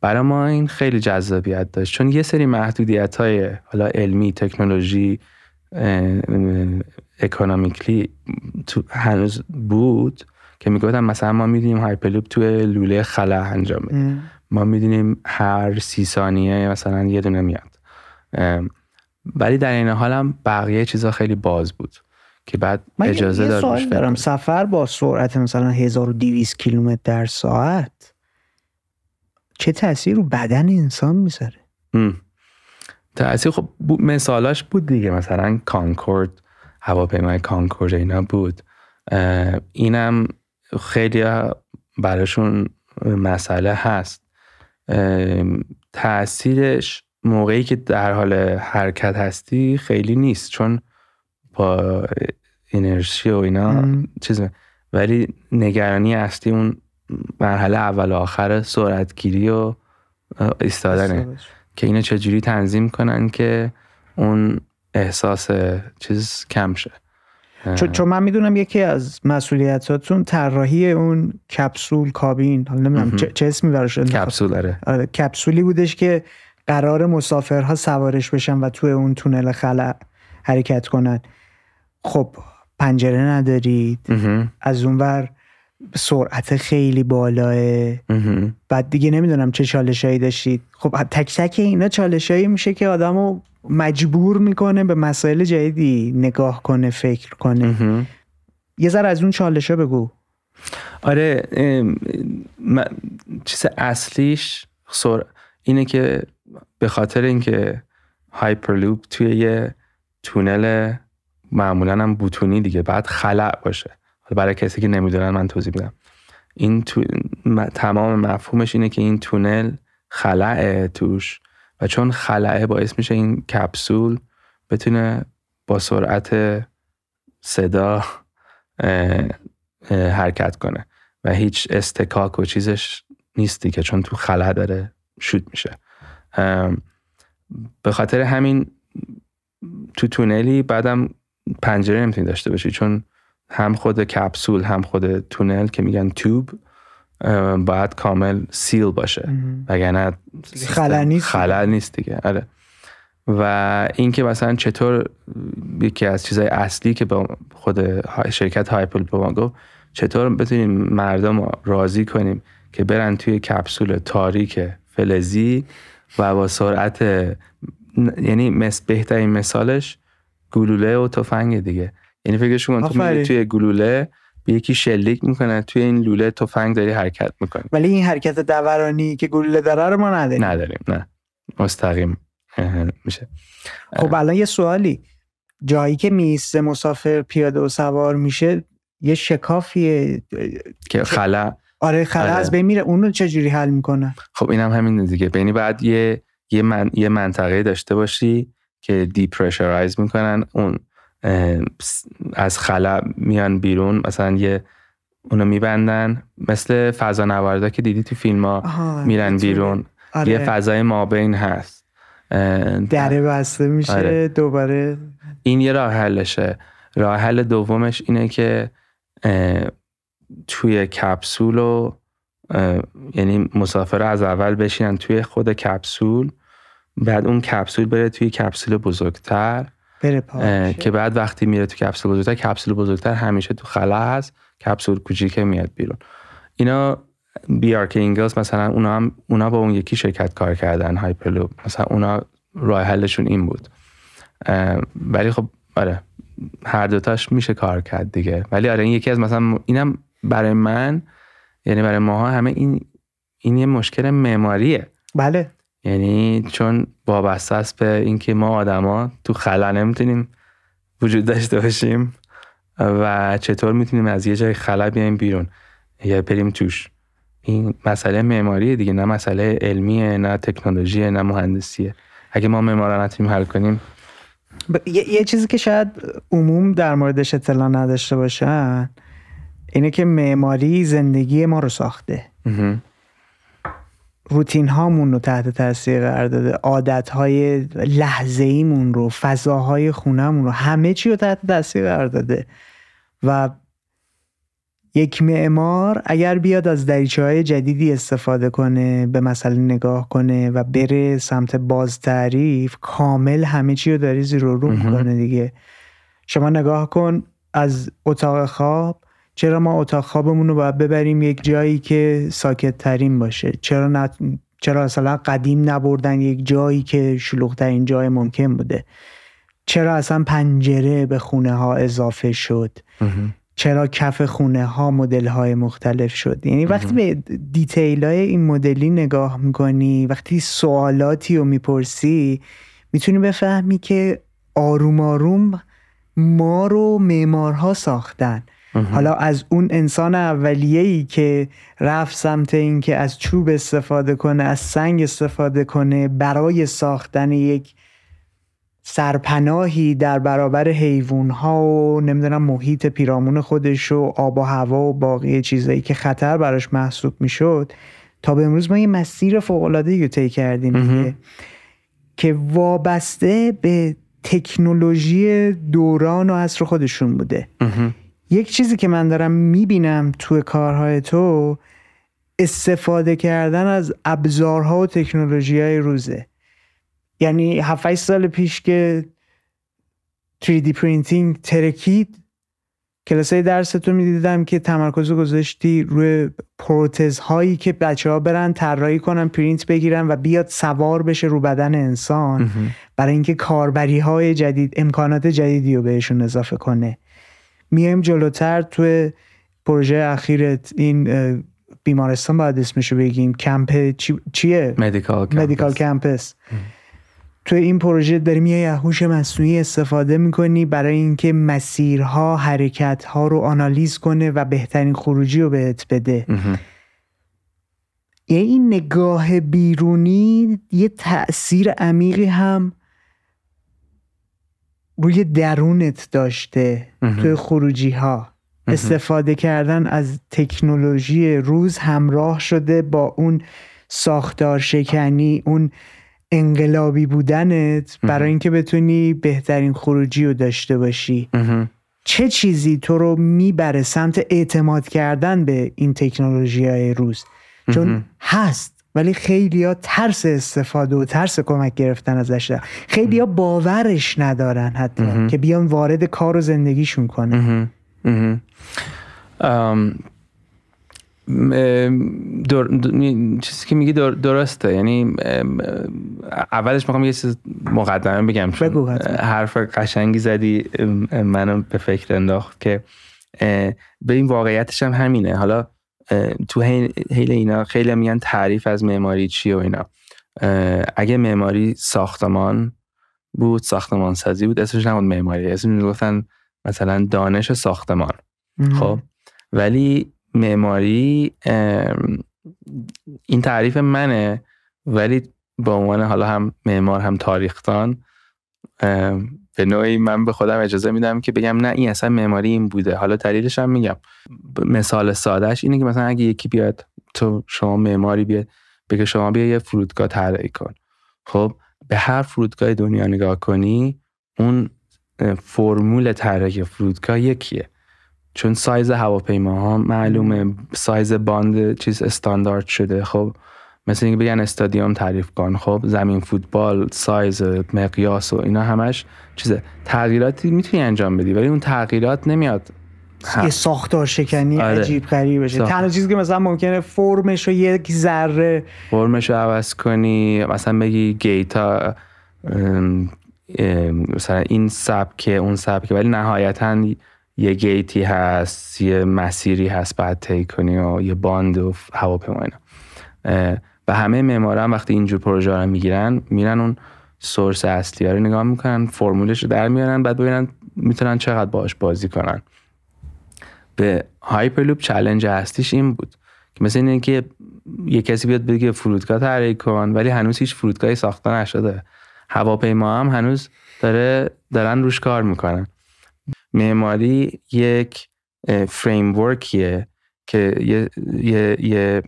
برای ما این خیلی جذابیت داشت چون یه سری محدودیت های حالا علمی تکنولوژی اکانومیکلی هنوز بود که میگفتم مثلا ما میدونیم هایپرلوپ توی لوله خلا انجام میده ما میدونیم هر سی ثانیه مثلا یه دونه میاد ولی در این حال هم بقیه چیزا خیلی باز بود که بعد اجازه سفر با سرعت مثلا 1200 کیلومتر در ساعت چه تاثیر رو بدن انسان میذاره تاثیر خب مثالاش بود دیگه مثلا کانکورد هواپیمای کانکورد اینا بود اینم خیلی براشون مسئله هست تاثیرش موقعی که در حال حرکت هستی خیلی نیست چون با انرژی و اینا چیز ولی نگرانی اصلی اون مرحله اول و آخر سرعتگیری و ایستادنه که اینو چجوری تنظیم کنن که اون احساس چیز کم شه چون چو من میدونم یکی از مسئولیتاتون طراحی اون کپسول کابین حالا نمیدونم چه اسمی براش کپسول آره. آره، کپسولی بودش که قرار مسافرها سوارش بشن و توی اون تونل خلا حرکت کنن خب پنجره ندارید از از اونور سرعت خیلی بالاه بعد دیگه نمیدونم چه چالش هایی داشتید خب تک تک اینا چالش هایی میشه که آدمو مجبور میکنه به مسائل جدیدی نگاه کنه فکر کنه یه ذره از اون چالش ها بگو آره چیز اصلیش سر... اینه که به خاطر اینکه هایپرلوپ توی یه تونل معمولا هم بوتونی دیگه بعد خلع باشه حالا برای کسی که نمیدونن من توضیح میدم این تو... تمام مفهومش اینه که این تونل خلعه توش و چون خلعه باعث میشه این کپسول بتونه با سرعت صدا حرکت کنه و هیچ استکاک و چیزش نیستی که چون تو خلع داره شود میشه به خاطر همین تو تونلی بعدم پنجره نمیتونی داشته باشی چون هم خود کپسول هم خود تونل که میگن توب باید کامل سیل باشه وگرنه خلل نیست خلل نیست دیگه آره و اینکه مثلا چطور یکی از چیزهای اصلی که به خود شرکت هایپل به ما گفت چطور بتونیم مردم رو راضی کنیم که برن توی کپسول تاریک فلزی و با سرعت یعنی مثل بهترین مثالش گلوله و تفنگ دیگه یعنی فکرش کن تو میری توی گلوله یکی شلیک میکنه توی این لوله تفنگ داری حرکت میکنه ولی این حرکت دورانی که گلوله داره رو ما نداریم نداریم نه مستقیم میشه خب الان یه سوالی جایی که میست مسافر پیاده و سوار میشه یه شکافیه که خلا آره خلا آره. از بین میره اون چجوری حل میکنه خب اینم همین دیگه یعنی بعد یه یه منطقه داشته باشی که دیپرشرایز میکنن اون از خلا میان بیرون مثلا یه اونو میبندن مثل فضا نوارده که دیدی تو فیلم ها میرن بیرون آره. یه فضای مابین هست دره بسته میشه آره. دوباره این یه راه حلشه راه حل دومش اینه که توی کپسول و یعنی مسافر از اول بشینن توی خود کپسول بعد اون کپسول بره توی کپسول بزرگتر بره که بعد وقتی میره توی کپسول بزرگتر کپسول بزرگتر همیشه تو خلا هست کپسول کوچیکه میاد بیرون اینا بی آر مثلا اونا هم اونا با اون یکی شرکت کار کردن هایپرلوپ مثلا اونا راه حلشون این بود ولی خب آره هر دوتاش میشه کار کرد دیگه ولی آره این یکی از مثلا اینم برای من یعنی برای ماها همه این این یه مشکل معماریه بله یعنی چون وابسته است به اینکه ما آدما تو خلا نمیتونیم وجود داشته باشیم و چطور میتونیم از یه جای خلا بیایم بیرون یا بریم توش این مسئله معماری دیگه نه مسئله علمیه نه تکنولوژیه نه مهندسیه اگه ما معمارا نتونیم حل کنیم یه،, یه چیزی که شاید عموم در موردش اطلاع نداشته باشن اینه که معماری زندگی ما رو ساخته روتین هامون رو تحت تاثیر قرار داده عادت های لحظه ایمون رو فضاهای خونهمون رو همه چی رو تحت تاثیر قرار داده و یک معمار اگر بیاد از دریچه های جدیدی استفاده کنه به مسئله نگاه کنه و بره سمت باز تعریف کامل همه چی رو داری زیر رو میکنه دیگه شما نگاه کن از اتاق خواب چرا ما اتاق خوابمون رو باید ببریم یک جایی که ساکت ترین باشه چرا نت... چرا اصلا قدیم نبردن یک جایی که شلوغ ترین جای ممکن بوده چرا اصلا پنجره به خونه ها اضافه شد چرا کف خونه ها مدل های مختلف شد یعنی وقتی به دیتیل های این مدلی نگاه میکنی وقتی سوالاتی رو میپرسی میتونی بفهمی که آروم آروم ما رو معمارها ساختن حالا از اون انسان ای که رفت سمت اینکه از چوب استفاده کنه از سنگ استفاده کنه برای ساختن یک سرپناهی در برابر حیوان ها و نمیدونم محیط پیرامون خودش و آب و هوا و باقی چیزایی که خطر براش محسوب میشد تا به امروز ما یه مسیر فوق العاده رو طی کردیم که وابسته به تکنولوژی دوران و عصر خودشون بوده یک چیزی که من دارم میبینم تو کارهای تو استفاده کردن از ابزارها و تکنولوژی های روزه یعنی 7 سال پیش که 3D پرینتینگ ترکید کلاسای درس تو میدیدم که تمرکز گذاشتی روی پروتز هایی که بچه ها برن طراحی کنن پرینت بگیرن و بیاد سوار بشه رو بدن انسان برای اینکه کاربری های جدید امکانات جدیدی رو بهشون اضافه کنه میایم جلوتر تو پروژه اخیرت این بیمارستان باید اسمشو بگیم کمپ چیه؟ مدیکال کمپس, مدیکال تو این پروژه داری میای هوش مصنوعی استفاده میکنی برای اینکه مسیرها حرکتها رو آنالیز کنه و بهترین خروجی رو بهت بده یه این نگاه بیرونی یه تاثیر عمیقی هم روی درونت داشته توی خروجی ها استفاده کردن از تکنولوژی روز همراه شده با اون ساختار شکنی اون انقلابی بودنت برای اینکه بتونی بهترین خروجی رو داشته باشی چه چیزی تو رو میبره سمت اعتماد کردن به این تکنولوژی های روز چون هست ولی ها ترس استفاده و ترس کمک گرفتن ازش دارن ها باورش ندارن حتی که بیان وارد کار و زندگیشون کنه چیزی که میگی درسته یعنی اولش میخوام یه چیز مقدمه بگم حرف قشنگی زدی منو به فکر انداخت که به این واقعیتش هم همینه حالا تو حیل اینا خیلی میگن تعریف از معماری چیه و اینا اگه معماری ساختمان بود ساختمان سازی بود اسمش نبود معماری اسمش میگفتن مثلا دانش ساختمان خب ولی معماری این تعریف منه ولی به عنوان حالا هم معمار هم تاریخدان به نوعی من به خودم اجازه میدم که بگم نه این اصلا معماری این بوده حالا تریلش هم میگم مثال سادهش اینه که مثلا اگه یکی بیاد تو شما معماری بیاد بگه شما بیا یه فرودگاه طراحی کن خب به هر فرودگاه دنیا نگاه کنی اون فرمول طراحی فرودگاه یکیه چون سایز هواپیما ها معلومه سایز باند چیز استاندارد شده خب مثل اینکه بگن استادیوم تعریف کن خب زمین فوتبال سایز مقیاس و اینا همش چیزه تغییراتی میتونی انجام بدی ولی اون تغییرات نمیاد یه ساختار شکنی آره. عجیب غریب بشه تنها چیزی که مثلا ممکنه فرمش رو یک ذره فرمش رو عوض کنی مثلا بگی گیتا مثلا این سبک اون سبک ولی نهایتا یه گیتی هست یه مسیری هست بعد طی کنی و یه باند و هواپیما و همه معمارا وقتی اینجور پروژه رو میگیرن میرن اون سورس اصلی رو نگاه میکنن فرمولش رو در میارن بعد ببینن میتونن چقدر باهاش بازی کنن به هایپرلوپ چلنج هستیش این بود که مثل اینه که یه کسی بیاد بگه فرودگاه تحریک کن ولی هنوز هیچ فرودگاهی ساخته نشده هواپیما هم هنوز داره دارن روش کار میکنن معماری یک فریمورکیه که یه, یه،, یه،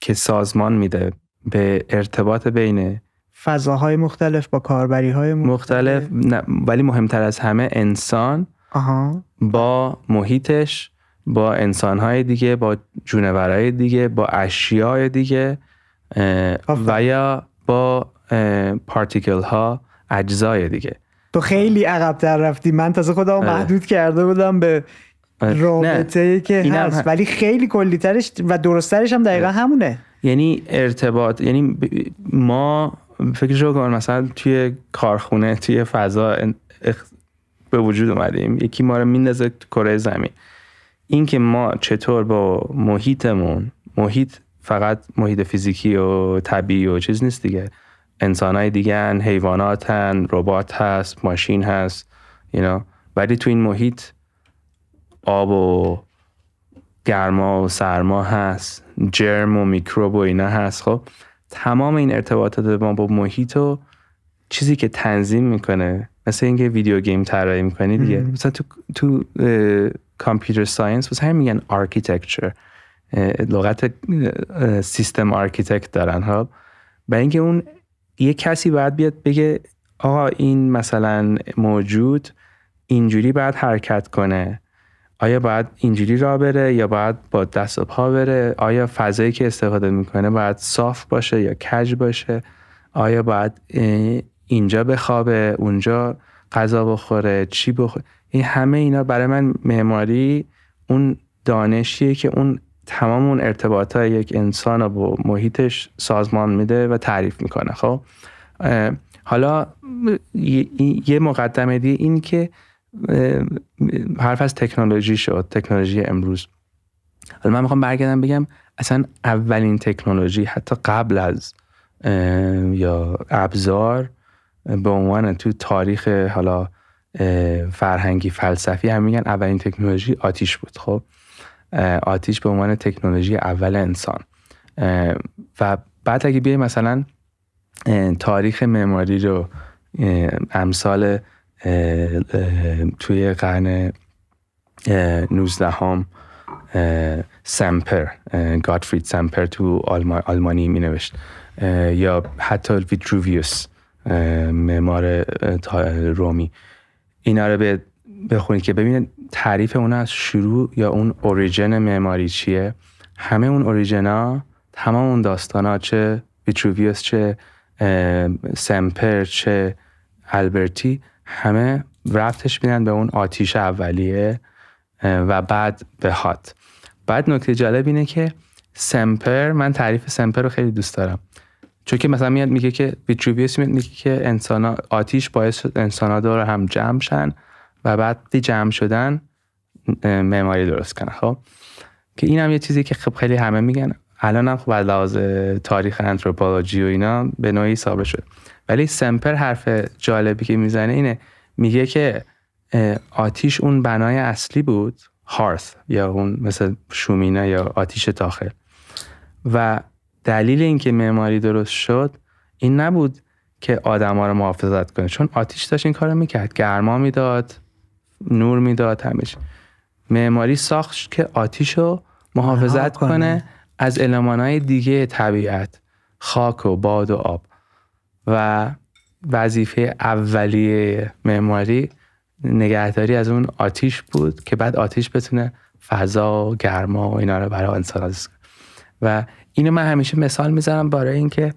که سازمان میده به ارتباط بین فضاهای مختلف با کاربری های مختلف, مختلف ولی مهمتر از همه انسان آها. با محیطش با انسانهای دیگه با جونورهای دیگه با اشیای دیگه و یا با پارتیکل ها اجزای دیگه تو خیلی عقبتر رفتی من تازه خودم آره. محدود کرده بودم به آره. رابطه که هست ولی خیلی کلیترش و درسترش هم دقیقا آره. همونه یعنی ارتباط یعنی ما فکر رو کن مثلا توی کارخونه توی فضا اخ... به وجود اومدیم یکی ما رو میندازه کره زمین اینکه ما چطور با محیطمون محیط فقط محیط فیزیکی و طبیعی و چیز نیست دیگه انسان های دیگه هن، حیوانات هن، ربات هست ماشین هست you ولی تو این محیط آب و گرما و سرما هست جرم و میکروب و اینا هست خب تمام این ارتباطات ما با محیط و چیزی که تنظیم میکنه مثل اینکه ویدیو گیم طراحی میکنی دیگه مم. مثلا تو تو کامپیوتر ساینس مثلا میگن آرکیتکچر لغت سیستم آرکیتکت دارن ها خب، و اینکه اون یه کسی باید بیاد بگه آقا این مثلا موجود اینجوری باید حرکت کنه آیا باید اینجوری را بره یا باید با دست و پا بره آیا فضایی که استفاده میکنه باید صاف باشه یا کج باشه آیا باید اینجا بخوابه اونجا غذا بخوره چی بخوره این همه اینا برای من معماری اون دانشیه که اون تمام اون ارتباط های یک انسان رو با محیطش سازمان میده و تعریف میکنه خب حالا یه مقدمه دیگه این که حرف از تکنولوژی شد تکنولوژی امروز حالا من میخوام برگردم بگم اصلا اولین تکنولوژی حتی قبل از یا ابزار به عنوان تو تاریخ حالا فرهنگی فلسفی هم میگن اولین تکنولوژی آتیش بود خب آتیش به عنوان تکنولوژی اول انسان و بعد اگه بیای مثلا تاریخ معماری رو امثال توی قرن نوزدهم سمپر گاتفرید سمپر تو آلمانی می نوشت یا حتی ویتروویوس معمار رومی اینا رو بخونید که ببینید تعریف اون از شروع یا اون اوریجن معماری چیه همه اون اوریجنا، تمام اون ها چه ویتروویوس چه سمپر چه البرتی همه رفتش میدن به اون آتیش اولیه و بعد به هات بعد نکته جالب اینه که سمپر من تعریف سمپر رو خیلی دوست دارم چون که مثلا میاد میگه که ویتروویوس میگه که انسان آتیش باعث شد انسان ها دور هم جمع شن و بعد جمع شدن معماری درست کنه خب که این هم یه چیزی که خب خیلی همه میگن الان هم خب از لحاظ تاریخ انتروپولوژی و اینا به نوعی ثابت شد ولی سمپر حرف جالبی که میزنه اینه میگه که آتیش اون بنای اصلی بود هارث یا اون مثل شومینه یا آتیش داخل و دلیل اینکه معماری درست شد این نبود که آدما رو محافظت کنه چون آتیش داشت این کارو میکرد گرما میداد نور میداد همش معماری ساخت که آتیش رو محافظت کنه. کنه از های دیگه طبیعت خاک و باد و آب و وظیفه اولیه معماری نگهداری از اون آتیش بود که بعد آتیش بتونه فضا و گرما و اینا رو برای انسان کنه و اینو من همیشه مثال میزنم برای اینکه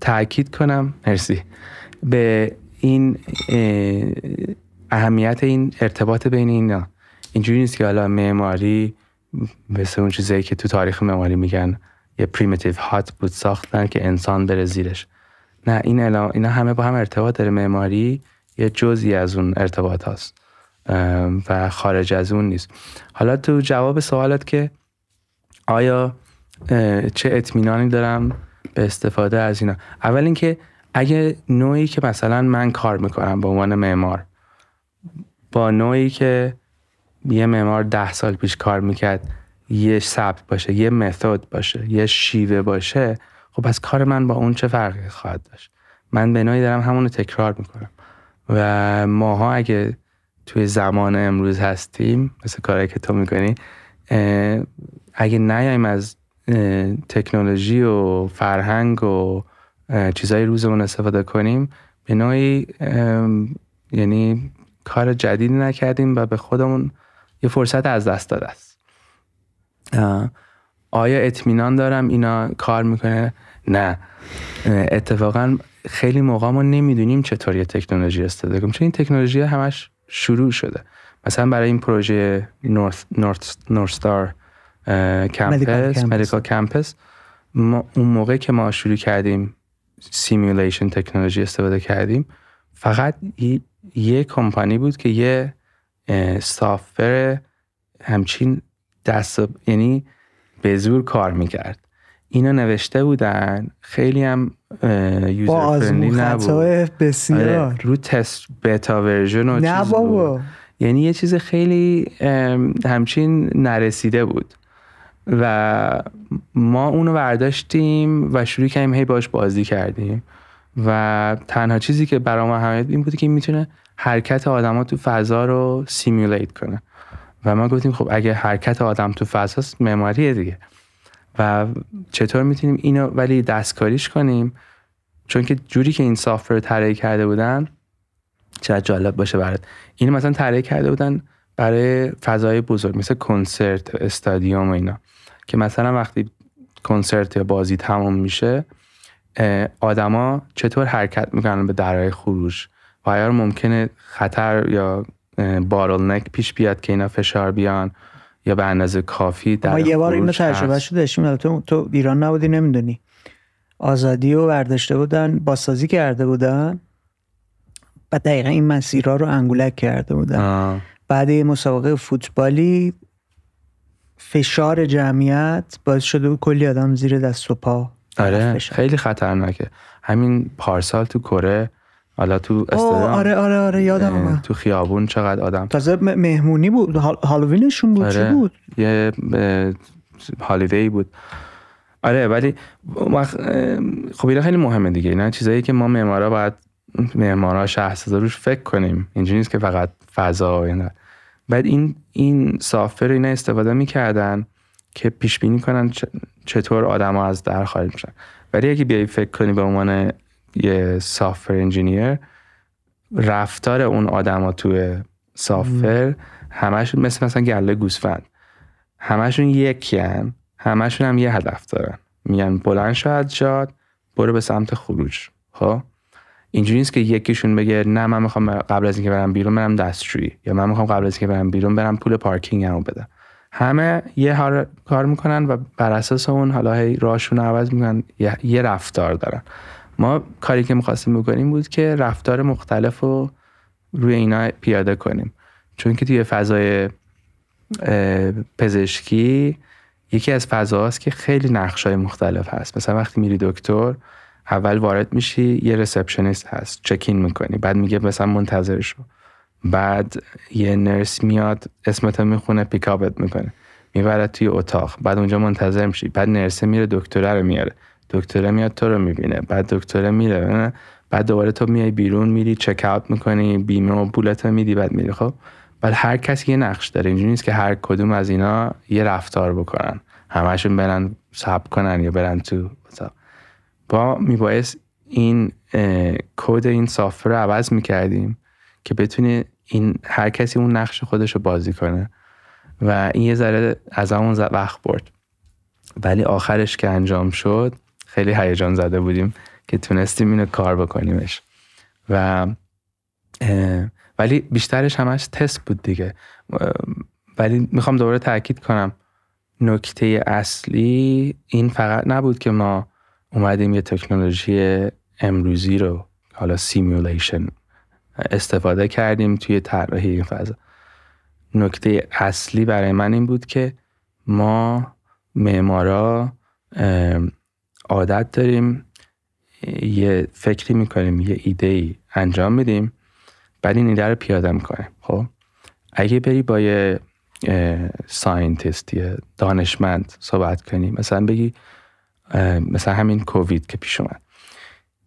تاکید کنم مرسی به این اهمیت این ارتباط بین اینا اینجوری نیست که حالا معماری مثل اون چیزایی که تو تاریخ معماری میگن یه پریمیتیو هات بود ساختن که انسان بره زیرش نه این اینا همه با هم ارتباط داره معماری یه جزی از اون ارتباط هست و خارج از اون نیست حالا تو جواب سوالت که آیا چه اطمینانی دارم به استفاده از اینا اول اینکه اگه نوعی که مثلا من کار میکنم به عنوان معمار با نوعی که یه معمار ده سال پیش کار میکرد یه سبک باشه یه متد باشه یه شیوه باشه خب از کار من با اون چه فرقی خواهد داشت من به نوعی دارم همون رو تکرار میکنم و ماها اگه توی زمان امروز هستیم مثل کاری که تو میکنی اگه نیایم از تکنولوژی و فرهنگ و چیزهای روزمون استفاده کنیم به نوعی یعنی کار جدیدی نکردیم و به خودمون یه فرصت از دست داده است آیا اطمینان دارم اینا کار میکنه نه اتفاقا خیلی موقع ما نمیدونیم چطور یه تکنولوژی استفاده کنیم چون این تکنولوژی همش شروع شده مثلا برای این پروژه نورث نورستار کمپس مدیکال کمپس ما اون موقع که ما شروع کردیم سیمیولیشن تکنولوژی استفاده کردیم فقط یه کمپانی بود که یه سافتور همچین دست یعنی به زور کار میکرد اینا نوشته بودن خیلی هم یوزر فرندلی نبود آره، بسیار رو تست بتا ورژن و نه یعنی یه چیز خیلی همچین نرسیده بود و ما اونو برداشتیم و شروع کردیم هی باش بازی کردیم و تنها چیزی که ما همه این بود که میتونه حرکت آدما تو فضا رو سیمیولیت کنه و ما گفتیم خب اگه حرکت آدم تو فضاست معماری دیگه و چطور میتونیم اینو ولی دستکاریش کنیم چون که جوری که این سافر رو طراحی کرده بودن چقدر جالب باشه برات اینو مثلا طراحی کرده بودن برای فضای بزرگ مثل کنسرت استادیوم و اینا که مثلا وقتی کنسرت یا بازی تمام میشه آدما چطور حرکت میکنن به درهای خروج و یا ممکنه خطر یا نک پیش بیاد که اینا فشار بیان یا به اندازه کافی در ما یه بار اینو تجربه شده داشتیم تو تو ایران نبودی نمیدونی آزادی رو برداشته بودن بازسازی کرده بودن و دقیقا این مسیرها رو انگولک کرده بودن بعد یه مسابقه فوتبالی فشار جمعیت باعث شده بود کلی آدم زیر دست و پا آره خیلی خطرناکه همین پارسال تو کره حالا تو استادیوم آره آره آره یادم اومد تو خیابون چقدر آدم تازه مهمونی بود هالووینشون بود چی آره. بود یه هالیدی بود آره ولی مخ... خب اینا خیلی مهمه دیگه اینا چیزایی که ما معمارا باید معمارا سازا روش فکر کنیم اینجوری نیست که فقط فضا و بعد این این سافر اینا استفاده میکردن که پیش بینی کنن چطور آدما از در خارج میشن ولی اگه بیای فکر کنی به عنوان یه سافر انجینیر رفتار اون آدما توی سافر همشون مثل مثلا گله گوسفند همشون یکی همشون هم یه هدف دارن میگن بلند شاید شاد برو به سمت خروج خب اینجوری نیست که یکیشون بگه نه من میخوام قبل از اینکه برم بیرون برم دستشویی یا من میخوام قبل از اینکه برم بیرون برم پول پارکینگ رو بدم همه یه هار... کار میکنن و بر اساس اون حالا هی راشون عوض میکنن یه رفتار دارن ما کاری که میخواستیم بکنیم بود که رفتار مختلف رو روی اینا پیاده کنیم چون که توی فضای پزشکی یکی از فضاهاست که خیلی نقشای مختلف هست مثلا وقتی میری دکتر اول وارد میشی یه رسپشنیست هست چکین میکنی بعد میگه مثلا منتظر شو بعد یه نرس میاد رو میخونه پیکابت میکنه میبرد توی اتاق بعد اونجا منتظر میشی بعد نرسه میره دکتره رو میاره دکتره میاد تو رو میبینه بعد دکتره میره بعد دوباره تو میای بیرون میری چک اوت میکنی بیمه و پولت میدی بعد میری خب بعد هر کسی یه نقش داره اینجوری نیست که هر کدوم از اینا یه رفتار بکنن همشون برن سب کنن یا برن تو مثلا با میبایست این کد این سافت رو عوض میکردیم که بتونه این هر کسی اون نقش خودش رو بازی کنه و این یه ذره از همون وقت برد ولی آخرش که انجام شد خیلی هیجان زده بودیم که تونستیم اینو کار بکنیمش و ولی بیشترش همش تست بود دیگه ولی میخوام دوباره تاکید کنم نکته اصلی این فقط نبود که ما اومدیم یه تکنولوژی امروزی رو حالا سیمولیشن استفاده کردیم توی طراحی این فضا نکته اصلی برای من این بود که ما معمارا عادت داریم یه فکری میکنیم یه ایده ای انجام میدیم بعد این ایده رو پیاده میکنیم خب اگه بری با یه ساینتیست یه دانشمند صحبت کنی مثلا بگی مثلا همین کووید که پیش اومد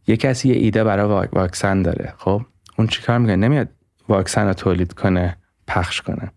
یه کسی یه ایده برای واکسن داره خب اون چیکار میکنه نمیاد واکسن رو تولید کنه پخش کنه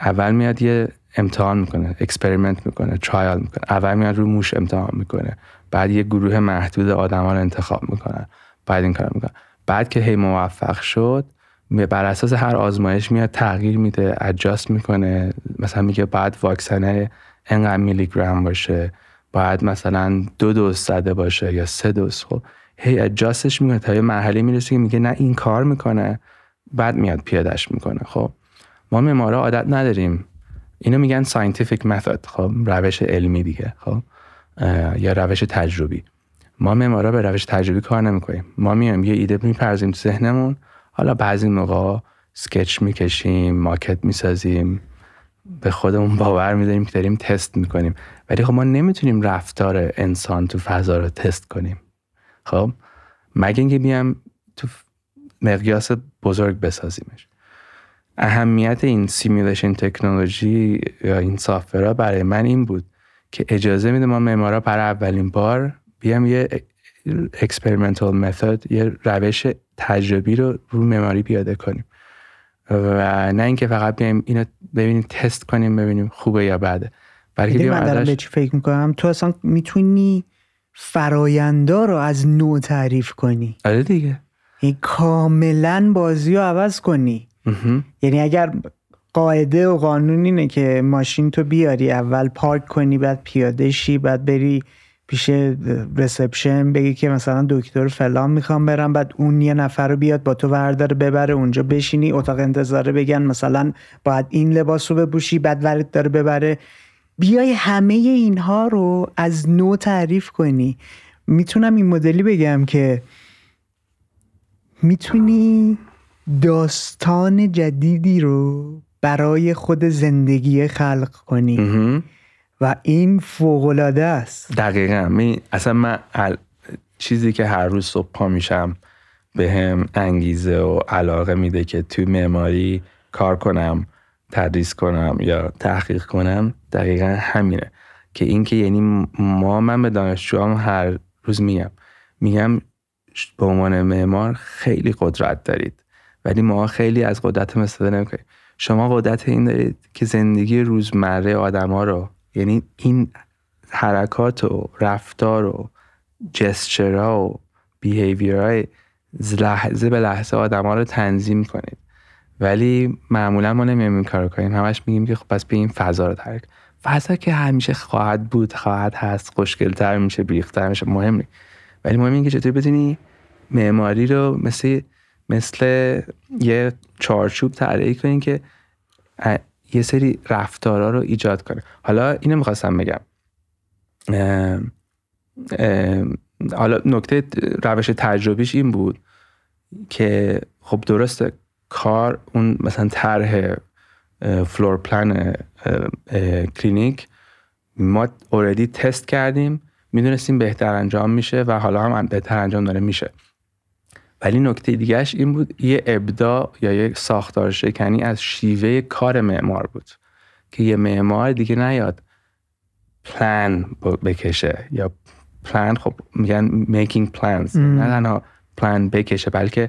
اول میاد یه امتحان میکنه اکسپریمنت میکنه ترایل میکنه اول میاد رو موش امتحان میکنه بعد یه گروه محدود آدما رو انتخاب میکنن بعد این کار میکنن بعد که هی موفق شد بر اساس هر آزمایش میاد تغییر میده اجاست میکنه مثلا میگه بعد واکسنه انقدر میلی گرم باشه باید مثلا دو دوز زده باشه یا سه دوز خب هی اجاستش میکنه تا یه مرحله میرسه که میگه نه این کار میکنه بعد میاد پیادش میکنه خب ما معمارا عادت نداریم اینو میگن scientific method خب روش علمی دیگه خب یا روش تجربی ما معمارا به روش تجربی کار نمیکنیم ما میایم یه ایده میپرزیم تو ذهنمون حالا بعضی موقع سکچ میکشیم ماکت میسازیم به خودمون باور میداریم که داریم تست میکنیم ولی خب ما نمیتونیم رفتار انسان تو فضا رو تست کنیم خب مگه اینکه بیام تو مقیاس بزرگ بسازیمش اهمیت این سیمیلیشن تکنولوژی یا این سافرها برای من این بود که اجازه میده ما معمارا برای اولین بار بیام یه اکسپریمنتال متد یه روش تجربی رو رو معماری پیاده کنیم و نه اینکه فقط بیایم اینو ببینیم تست کنیم ببینیم خوبه یا بده بلکه به چی فکر میکنم تو اصلا میتونی فرایندا رو از نو تعریف کنی آره دیگه یعنی کاملا بازی رو عوض کنی یعنی اگر قاعده و قانون اینه که ماشین تو بیاری اول پارک کنی بعد پیاده شی بعد بری پیش رسپشن بگی که مثلا دکتر فلان میخوام برم بعد اون یه نفر رو بیاد با تو وردار ببره اونجا بشینی اتاق انتظاره بگن مثلا باید این لباس رو بپوشی بعد ورد داره ببره بیای همه اینها رو از نو تعریف کنی میتونم این مدلی بگم که میتونی داستان جدیدی رو برای خود زندگی خلق کنی و این فوقلاده است دقیقا اصلا من چیزی که هر روز صبح پا میشم به هم انگیزه و علاقه میده که تو معماری کار کنم تدریس کنم یا تحقیق کنم دقیقا همینه که اینکه یعنی ما من به دانشجوام هر روز میگم میگم به عنوان معمار خیلی قدرت دارید ولی ما خیلی از قدرت استفاده نمیکنیم شما قدرت این دارید که زندگی روزمره آدما رو یعنی این حرکات و رفتار و جسچرا و بیهیویرهای لحظه به لحظه آدما رو تنظیم کنید ولی معمولا ما نمیم این کارو کنیم همش میگیم که خب پس به این فضا رو ترک فضا که همیشه خواهد بود خواهد هست خوشگلتر میشه بیختر میشه مهم نیست ولی مهم این که چطوری بتونی معماری رو مثل مثل یه چارچوب طراحی کنین که یه سری رفتارا رو ایجاد کنه حالا اینو میخواستم بگم حالا نکته روش تجربیش این بود که خب درست کار اون مثلا طرح فلور پلان کلینیک ما اوردی تست کردیم میدونستیم بهتر انجام میشه و حالا هم بهتر انجام داره میشه ولی نکته دیگهش این بود یه ابدا یا یه ساختار شکنی از شیوه کار معمار بود که یه معمار دیگه نیاد پلان بکشه یا پلان خب میگن میکینگ پلانز نه تنها پلان بکشه بلکه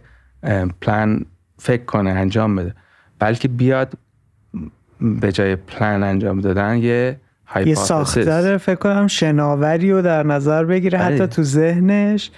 پلان فکر کنه انجام بده بلکه بیاد به جای پلان انجام دادن یه یه ساختار فکر کنم شناوری رو در نظر بگیره آره. حتی تو ذهنش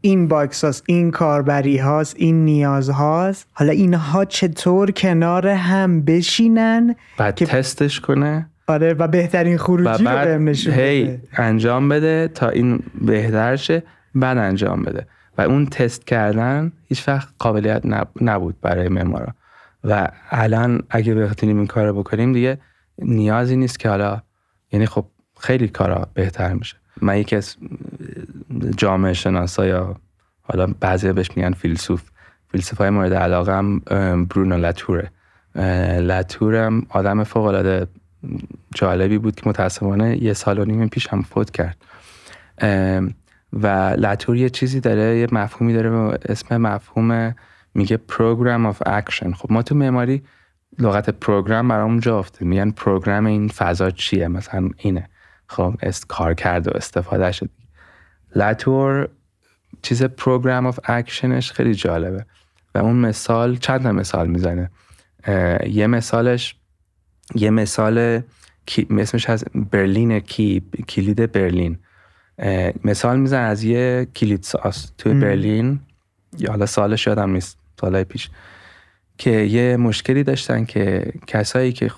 این باکس هاست این کاربری هاست این نیاز هاست حالا اینها چطور کنار هم بشینن بعد که تستش کنه آره و بهترین خروجی و رو نشون هی انجام بده تا این بهتر شه بعد انجام بده و اون تست کردن هیچ وقت قابلیت نبود برای معمارا و الان اگه بتونیم این کار رو بکنیم دیگه نیازی نیست که حالا یعنی خب خیلی کارا بهتر میشه من یکی از جامعه شناسا یا حالا بعضی بهش میگن فیلسوف فیلسوف های مورد علاقه هم برونو لاتوره لاتورم آدم فوق العاده جالبی بود که متاسفانه یه سال و نیم پیش هم فوت کرد و لاتور یه چیزی داره یه مفهومی داره به اسم مفهوم میگه پروگرام آف اکشن خب ما تو معماری لغت پروگرام برامون جا افته میگن پروگرام این فضا چیه مثلا اینه خب کار کرد و استفاده شد لاتور چیز پروگرام آف اکشنش خیلی جالبه و اون مثال چند تا مثال میزنه یه مثالش یه مثال اسمش از برلین کی کلید برلین مثال میزن از یه کلید ساز توی برلین یا حالا سالش شدم نیست پیش که یه مشکلی داشتن که کسایی که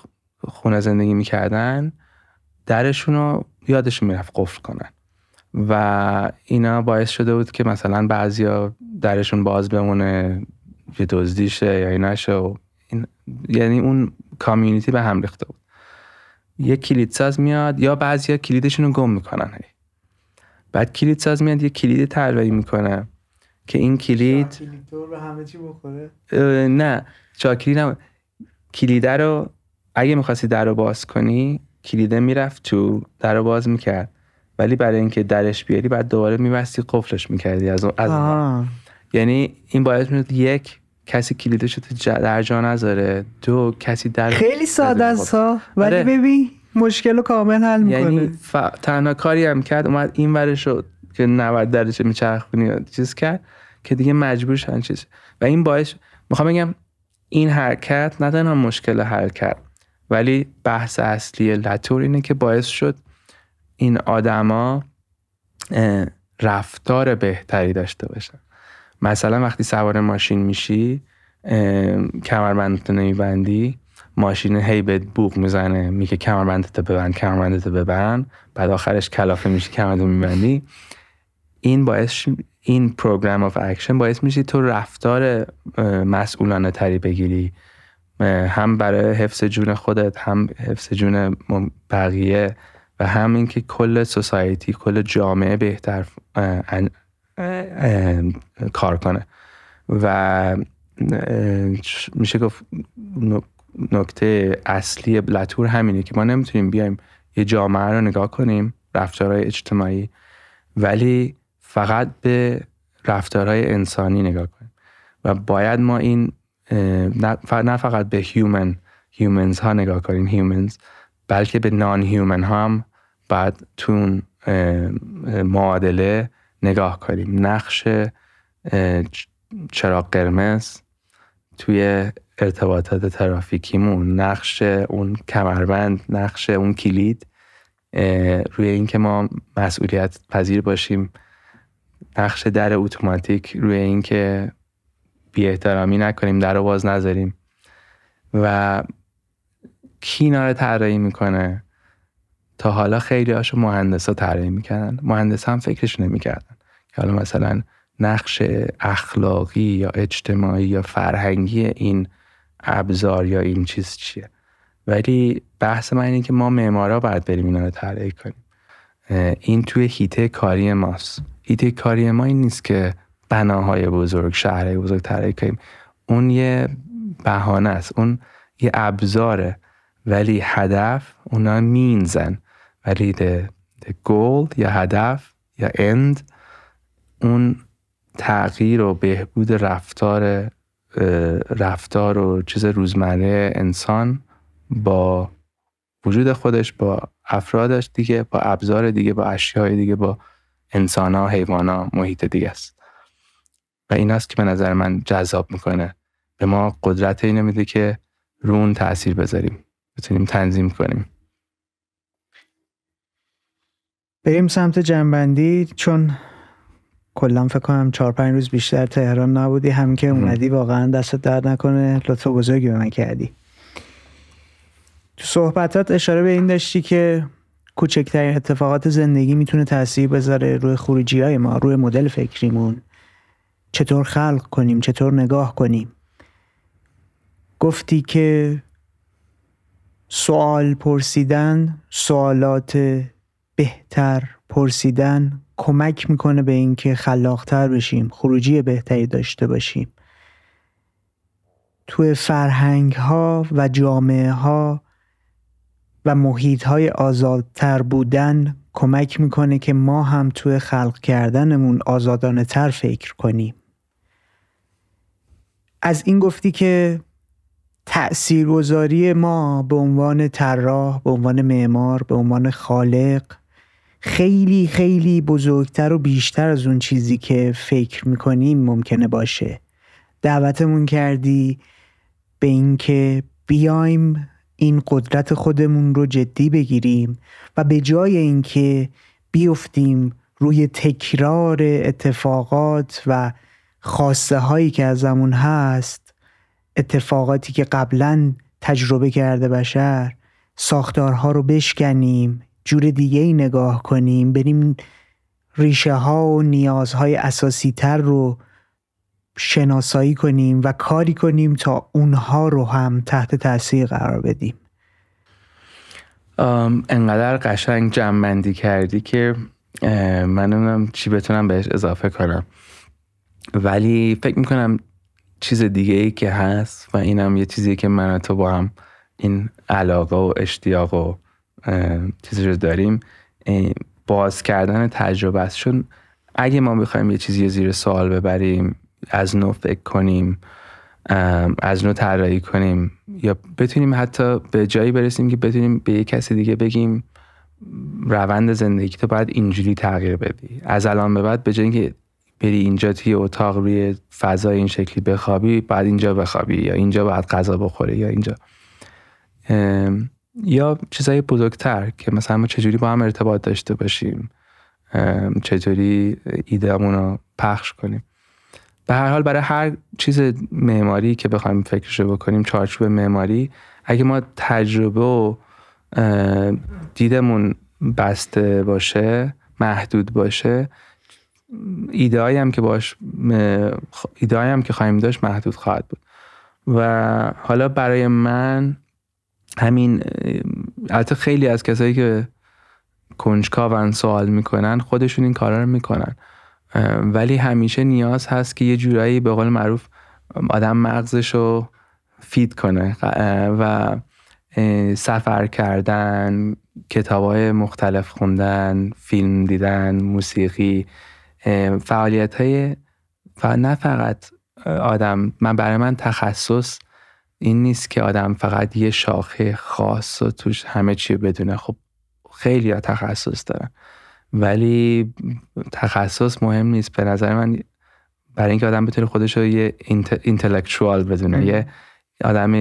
خونه زندگی میکردن درشون رو یادشون میرفت قفل کنن و اینا باعث شده بود که مثلا بعضیا درشون باز بمونه یه دزدی شه یا نشه و یعنی اون کامیونیتی به هم ریخته بود یه ساز میاد یا بعضیا کلیدشون رو گم میکنن هی. بعد ساز میاد یه کلید طراحی میکنه که این کلید به همه بخوره نه چاکری نه کلیده رو اگه میخواستی در رو باز کنی کلیده میرفت تو در رو باز میکرد ولی برای اینکه درش بیاری بعد دوباره میبستی قفلش میکردی از اون از یعنی این باعث میشد یک کسی کلیدش تو در جا نذاره دو کسی در خیلی ساده است ولی آره. ببین مشکل رو کامل حل میکنه یعنی ف... تنها کاری هم کرد اومد این ور شد که 90 درجه میچرخونی چیز کرد که دیگه مجبور شدن چیز و این باعث میخوام بگم این حرکت نه مشکل حل کرد ولی بحث اصلی لتور اینه که باعث شد این آدما رفتار بهتری داشته باشن مثلا وقتی سوار ماشین میشی کمربندت نمیبندی ماشین هی بهت بوق میزنه میگه کمربندت ببند کمربندت ببند بعد آخرش کلافه میشی کمربندت میبندی این باعث این پروگرام آف اکشن باعث میشه تو رفتار مسئولانه تری بگیری هم برای حفظ جون خودت هم حفظ جون بقیه و هم اینکه کل سوسایتی کل جامعه بهتر کار کنه و میشه گفت نکته اصلی لطور همینه که ما نمیتونیم بیایم یه جامعه رو نگاه کنیم رفتارهای اجتماعی ولی فقط به رفتارهای انسانی نگاه کنیم و باید ما این نه فقط به هیومن هیومنز ها نگاه کنیم هیومنز بلکه به نان هیومن ها هم بعد تون معادله نگاه کنیم نقش چراغ قرمز توی ارتباطات ترافیکیمون نقش اون کمربند نقش اون کلید روی اینکه ما مسئولیت پذیر باشیم نقش در اتوماتیک روی اینکه بی احترامی نکنیم در رو باز نذاریم و کی اینا رو طراحی میکنه تا حالا خیلی هاشو مهندس ها طراحی میکنن مهندس هم فکرش نمیکردن که حالا مثلا نقش اخلاقی یا اجتماعی یا فرهنگی این ابزار یا این چیز چیه ولی بحث من اینه که ما معمارا باید بریم اینا رو طراحی کنیم این توی هیته کاری ماست هیته کاری ما این نیست که بناهای بزرگ شهرهای بزرگ طراحی کنیم اون یه بهانه است اون یه ابزاره ولی هدف اونا مینزن ولی ده, یا هدف یا اند اون تغییر و بهبود رفتار رفتار و چیز روزمره انسان با وجود خودش با افرادش دیگه با ابزار دیگه با اشیای دیگه با انسان ها حیوان ها محیط دیگه است و ایناست که به نظر من جذاب میکنه به ما قدرت اینو میده که رون تاثیر بذاریم بتونیم تنظیم کنیم بریم سمت جنبندی چون کلا فکر کنم چهار پنج روز بیشتر تهران نبودی هم که اومدی واقعا دستت درد نکنه لطف بزرگی به من کردی تو صحبتات اشاره به این داشتی که کوچکترین اتفاقات زندگی میتونه تاثیر بذاره روی خروجی های ما روی مدل فکریمون چطور خلق کنیم چطور نگاه کنیم گفتی که سوال پرسیدن سوالات بهتر پرسیدن کمک میکنه به اینکه خلاقتر بشیم خروجی بهتری داشته باشیم توی فرهنگ ها و جامعه ها و محیط های آزادتر بودن کمک میکنه که ما هم توی خلق کردنمون آزادانه تر فکر کنیم از این گفتی که تاثیرگذاری ما به عنوان طراح به عنوان معمار به عنوان خالق خیلی خیلی بزرگتر و بیشتر از اون چیزی که فکر میکنیم ممکنه باشه دعوتمون کردی به اینکه بیایم این قدرت خودمون رو جدی بگیریم و به جای اینکه بیفتیم روی تکرار اتفاقات و خواسته هایی که ازمون هست اتفاقاتی که قبلا تجربه کرده بشر ساختارها رو بشکنیم جور دیگه ای نگاه کنیم بریم ریشه ها و نیازهای اساسی تر رو شناسایی کنیم و کاری کنیم تا اونها رو هم تحت تاثیر قرار بدیم انقدر قشنگ جمعندی کردی که من چی بتونم بهش اضافه کنم ولی فکر میکنم چیز دیگه ای که هست و اینم یه چیزی که من و تو با هم این علاقه و اشتیاق و چیزی رو داریم باز کردن تجربه است چون اگه ما بخوایم یه چیزی زیر سوال ببریم از نو فکر کنیم از نو طراحی کنیم یا بتونیم حتی به جایی برسیم که بتونیم به یه کسی دیگه بگیم روند زندگی تو باید اینجوری تغییر بدی از الان به بعد به جایی اینکه بری اینجا توی اتاق روی فضای این شکلی بخوابی بعد اینجا بخوابی یا اینجا بعد غذا بخوری یا اینجا یا چیزای بزرگتر که مثلا ما چجوری با هم ارتباط داشته باشیم چجوری ایدهمون رو پخش کنیم به هر حال برای هر چیز معماری که بخوایم فکرش رو بکنیم چارچوب معماری اگه ما تجربه و دیدمون بسته باشه محدود باشه ایده هم که باش هم که خواهیم داشت محدود خواهد بود و حالا برای من همین البته خیلی از کسایی که کنجکاون سوال میکنن خودشون این کارا رو میکنن ولی همیشه نیاز هست که یه جورایی به قول معروف آدم مغزش رو فید کنه و سفر کردن کتاب های مختلف خوندن فیلم دیدن موسیقی فعالیت های نه فقط آدم من برای من تخصص این نیست که آدم فقط یه شاخه خاص و توش همه چی بدونه خب خیلی ها تخصص دارن ولی تخصص مهم نیست به نظر من برای اینکه آدم بتونه خودش رو یه اینتלקچوال بدونه یه آدم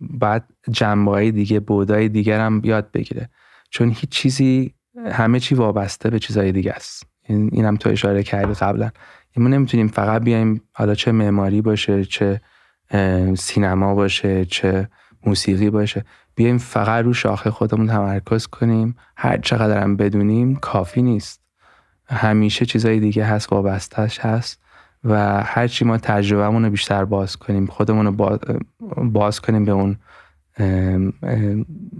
بعد جنبه دیگه بودای دیگر هم یاد بگیره چون هیچ چیزی همه چی وابسته به چیزهای دیگه است این اینم تو اشاره کردی قبلا ما نمیتونیم فقط بیایم حالا چه معماری باشه چه سینما باشه چه موسیقی باشه بیایم فقط رو شاخه خودمون تمرکز کنیم هر چقدر هم بدونیم کافی نیست همیشه چیزای دیگه هست وابستش هست و هرچی ما تجربهمون رو بیشتر باز کنیم خودمون رو باز کنیم به اون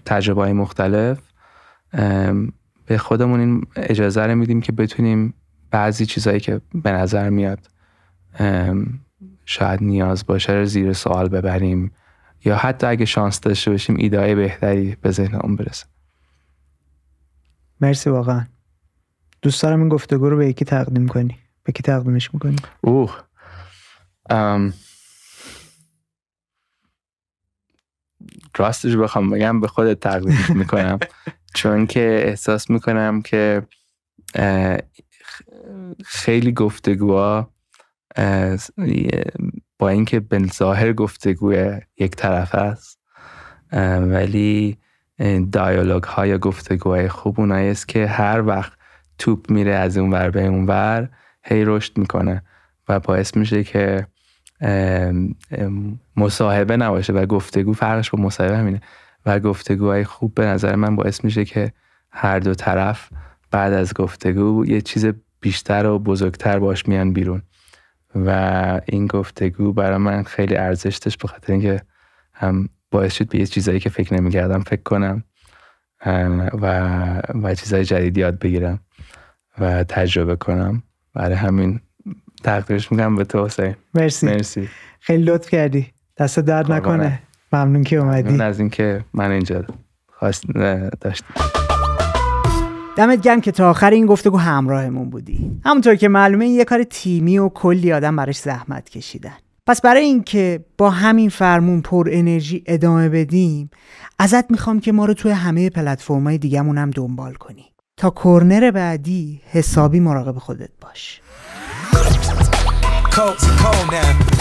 تجربه های مختلف به خودمون این اجازه رو میدیم که بتونیم بعضی چیزهایی که به نظر میاد شاید نیاز باشه رو زیر سوال ببریم یا حتی اگه شانس داشته باشیم ایدای بهتری به ذهنمون برسه مرسی واقعا دوست دارم این گفتگو رو به یکی تقدیم کنی به کی تقدیمش میکنی اوه ام راستش بخوام بگم به خودت تقدیم میکنم چون که احساس میکنم که خیلی گفتگوها با اینکه به ظاهر گفتگو یک طرف است ولی دیالوگ ها یا گفتگوهای خوب اونایی است که هر وقت توپ میره از اون ور به اون ور هی رشد میکنه و باعث میشه که مصاحبه نباشه و گفتگو فرقش با مصاحبه همینه و گفتگوهای خوب به نظر من باعث میشه که هر دو طرف بعد از گفتگو یه چیز بیشتر و بزرگتر باش میان بیرون و این گفتگو برای من خیلی ارزش داشت به خاطر اینکه هم باعث شد به یه چیزایی که فکر نمیکردم فکر کنم و و چیزای جدید یاد بگیرم و تجربه کنم برای همین تقدیرش میگم به تو حسین مرسی مرسی خیلی لطف کردی دست درد نکنه ممنون که اومدی ممنون از اینکه من اینجا خواست داشتم دمت گرم که تا آخر این گفتگو همراهمون بودی همونطور که معلومه این یه کار تیمی و کلی آدم براش زحمت کشیدن پس برای اینکه با همین فرمون پر انرژی ادامه بدیم ازت میخوام که ما رو توی همه پلتفرم‌های دیگمون هم دنبال کنی تا کرنر بعدی حسابی مراقب خودت باش cold cold now.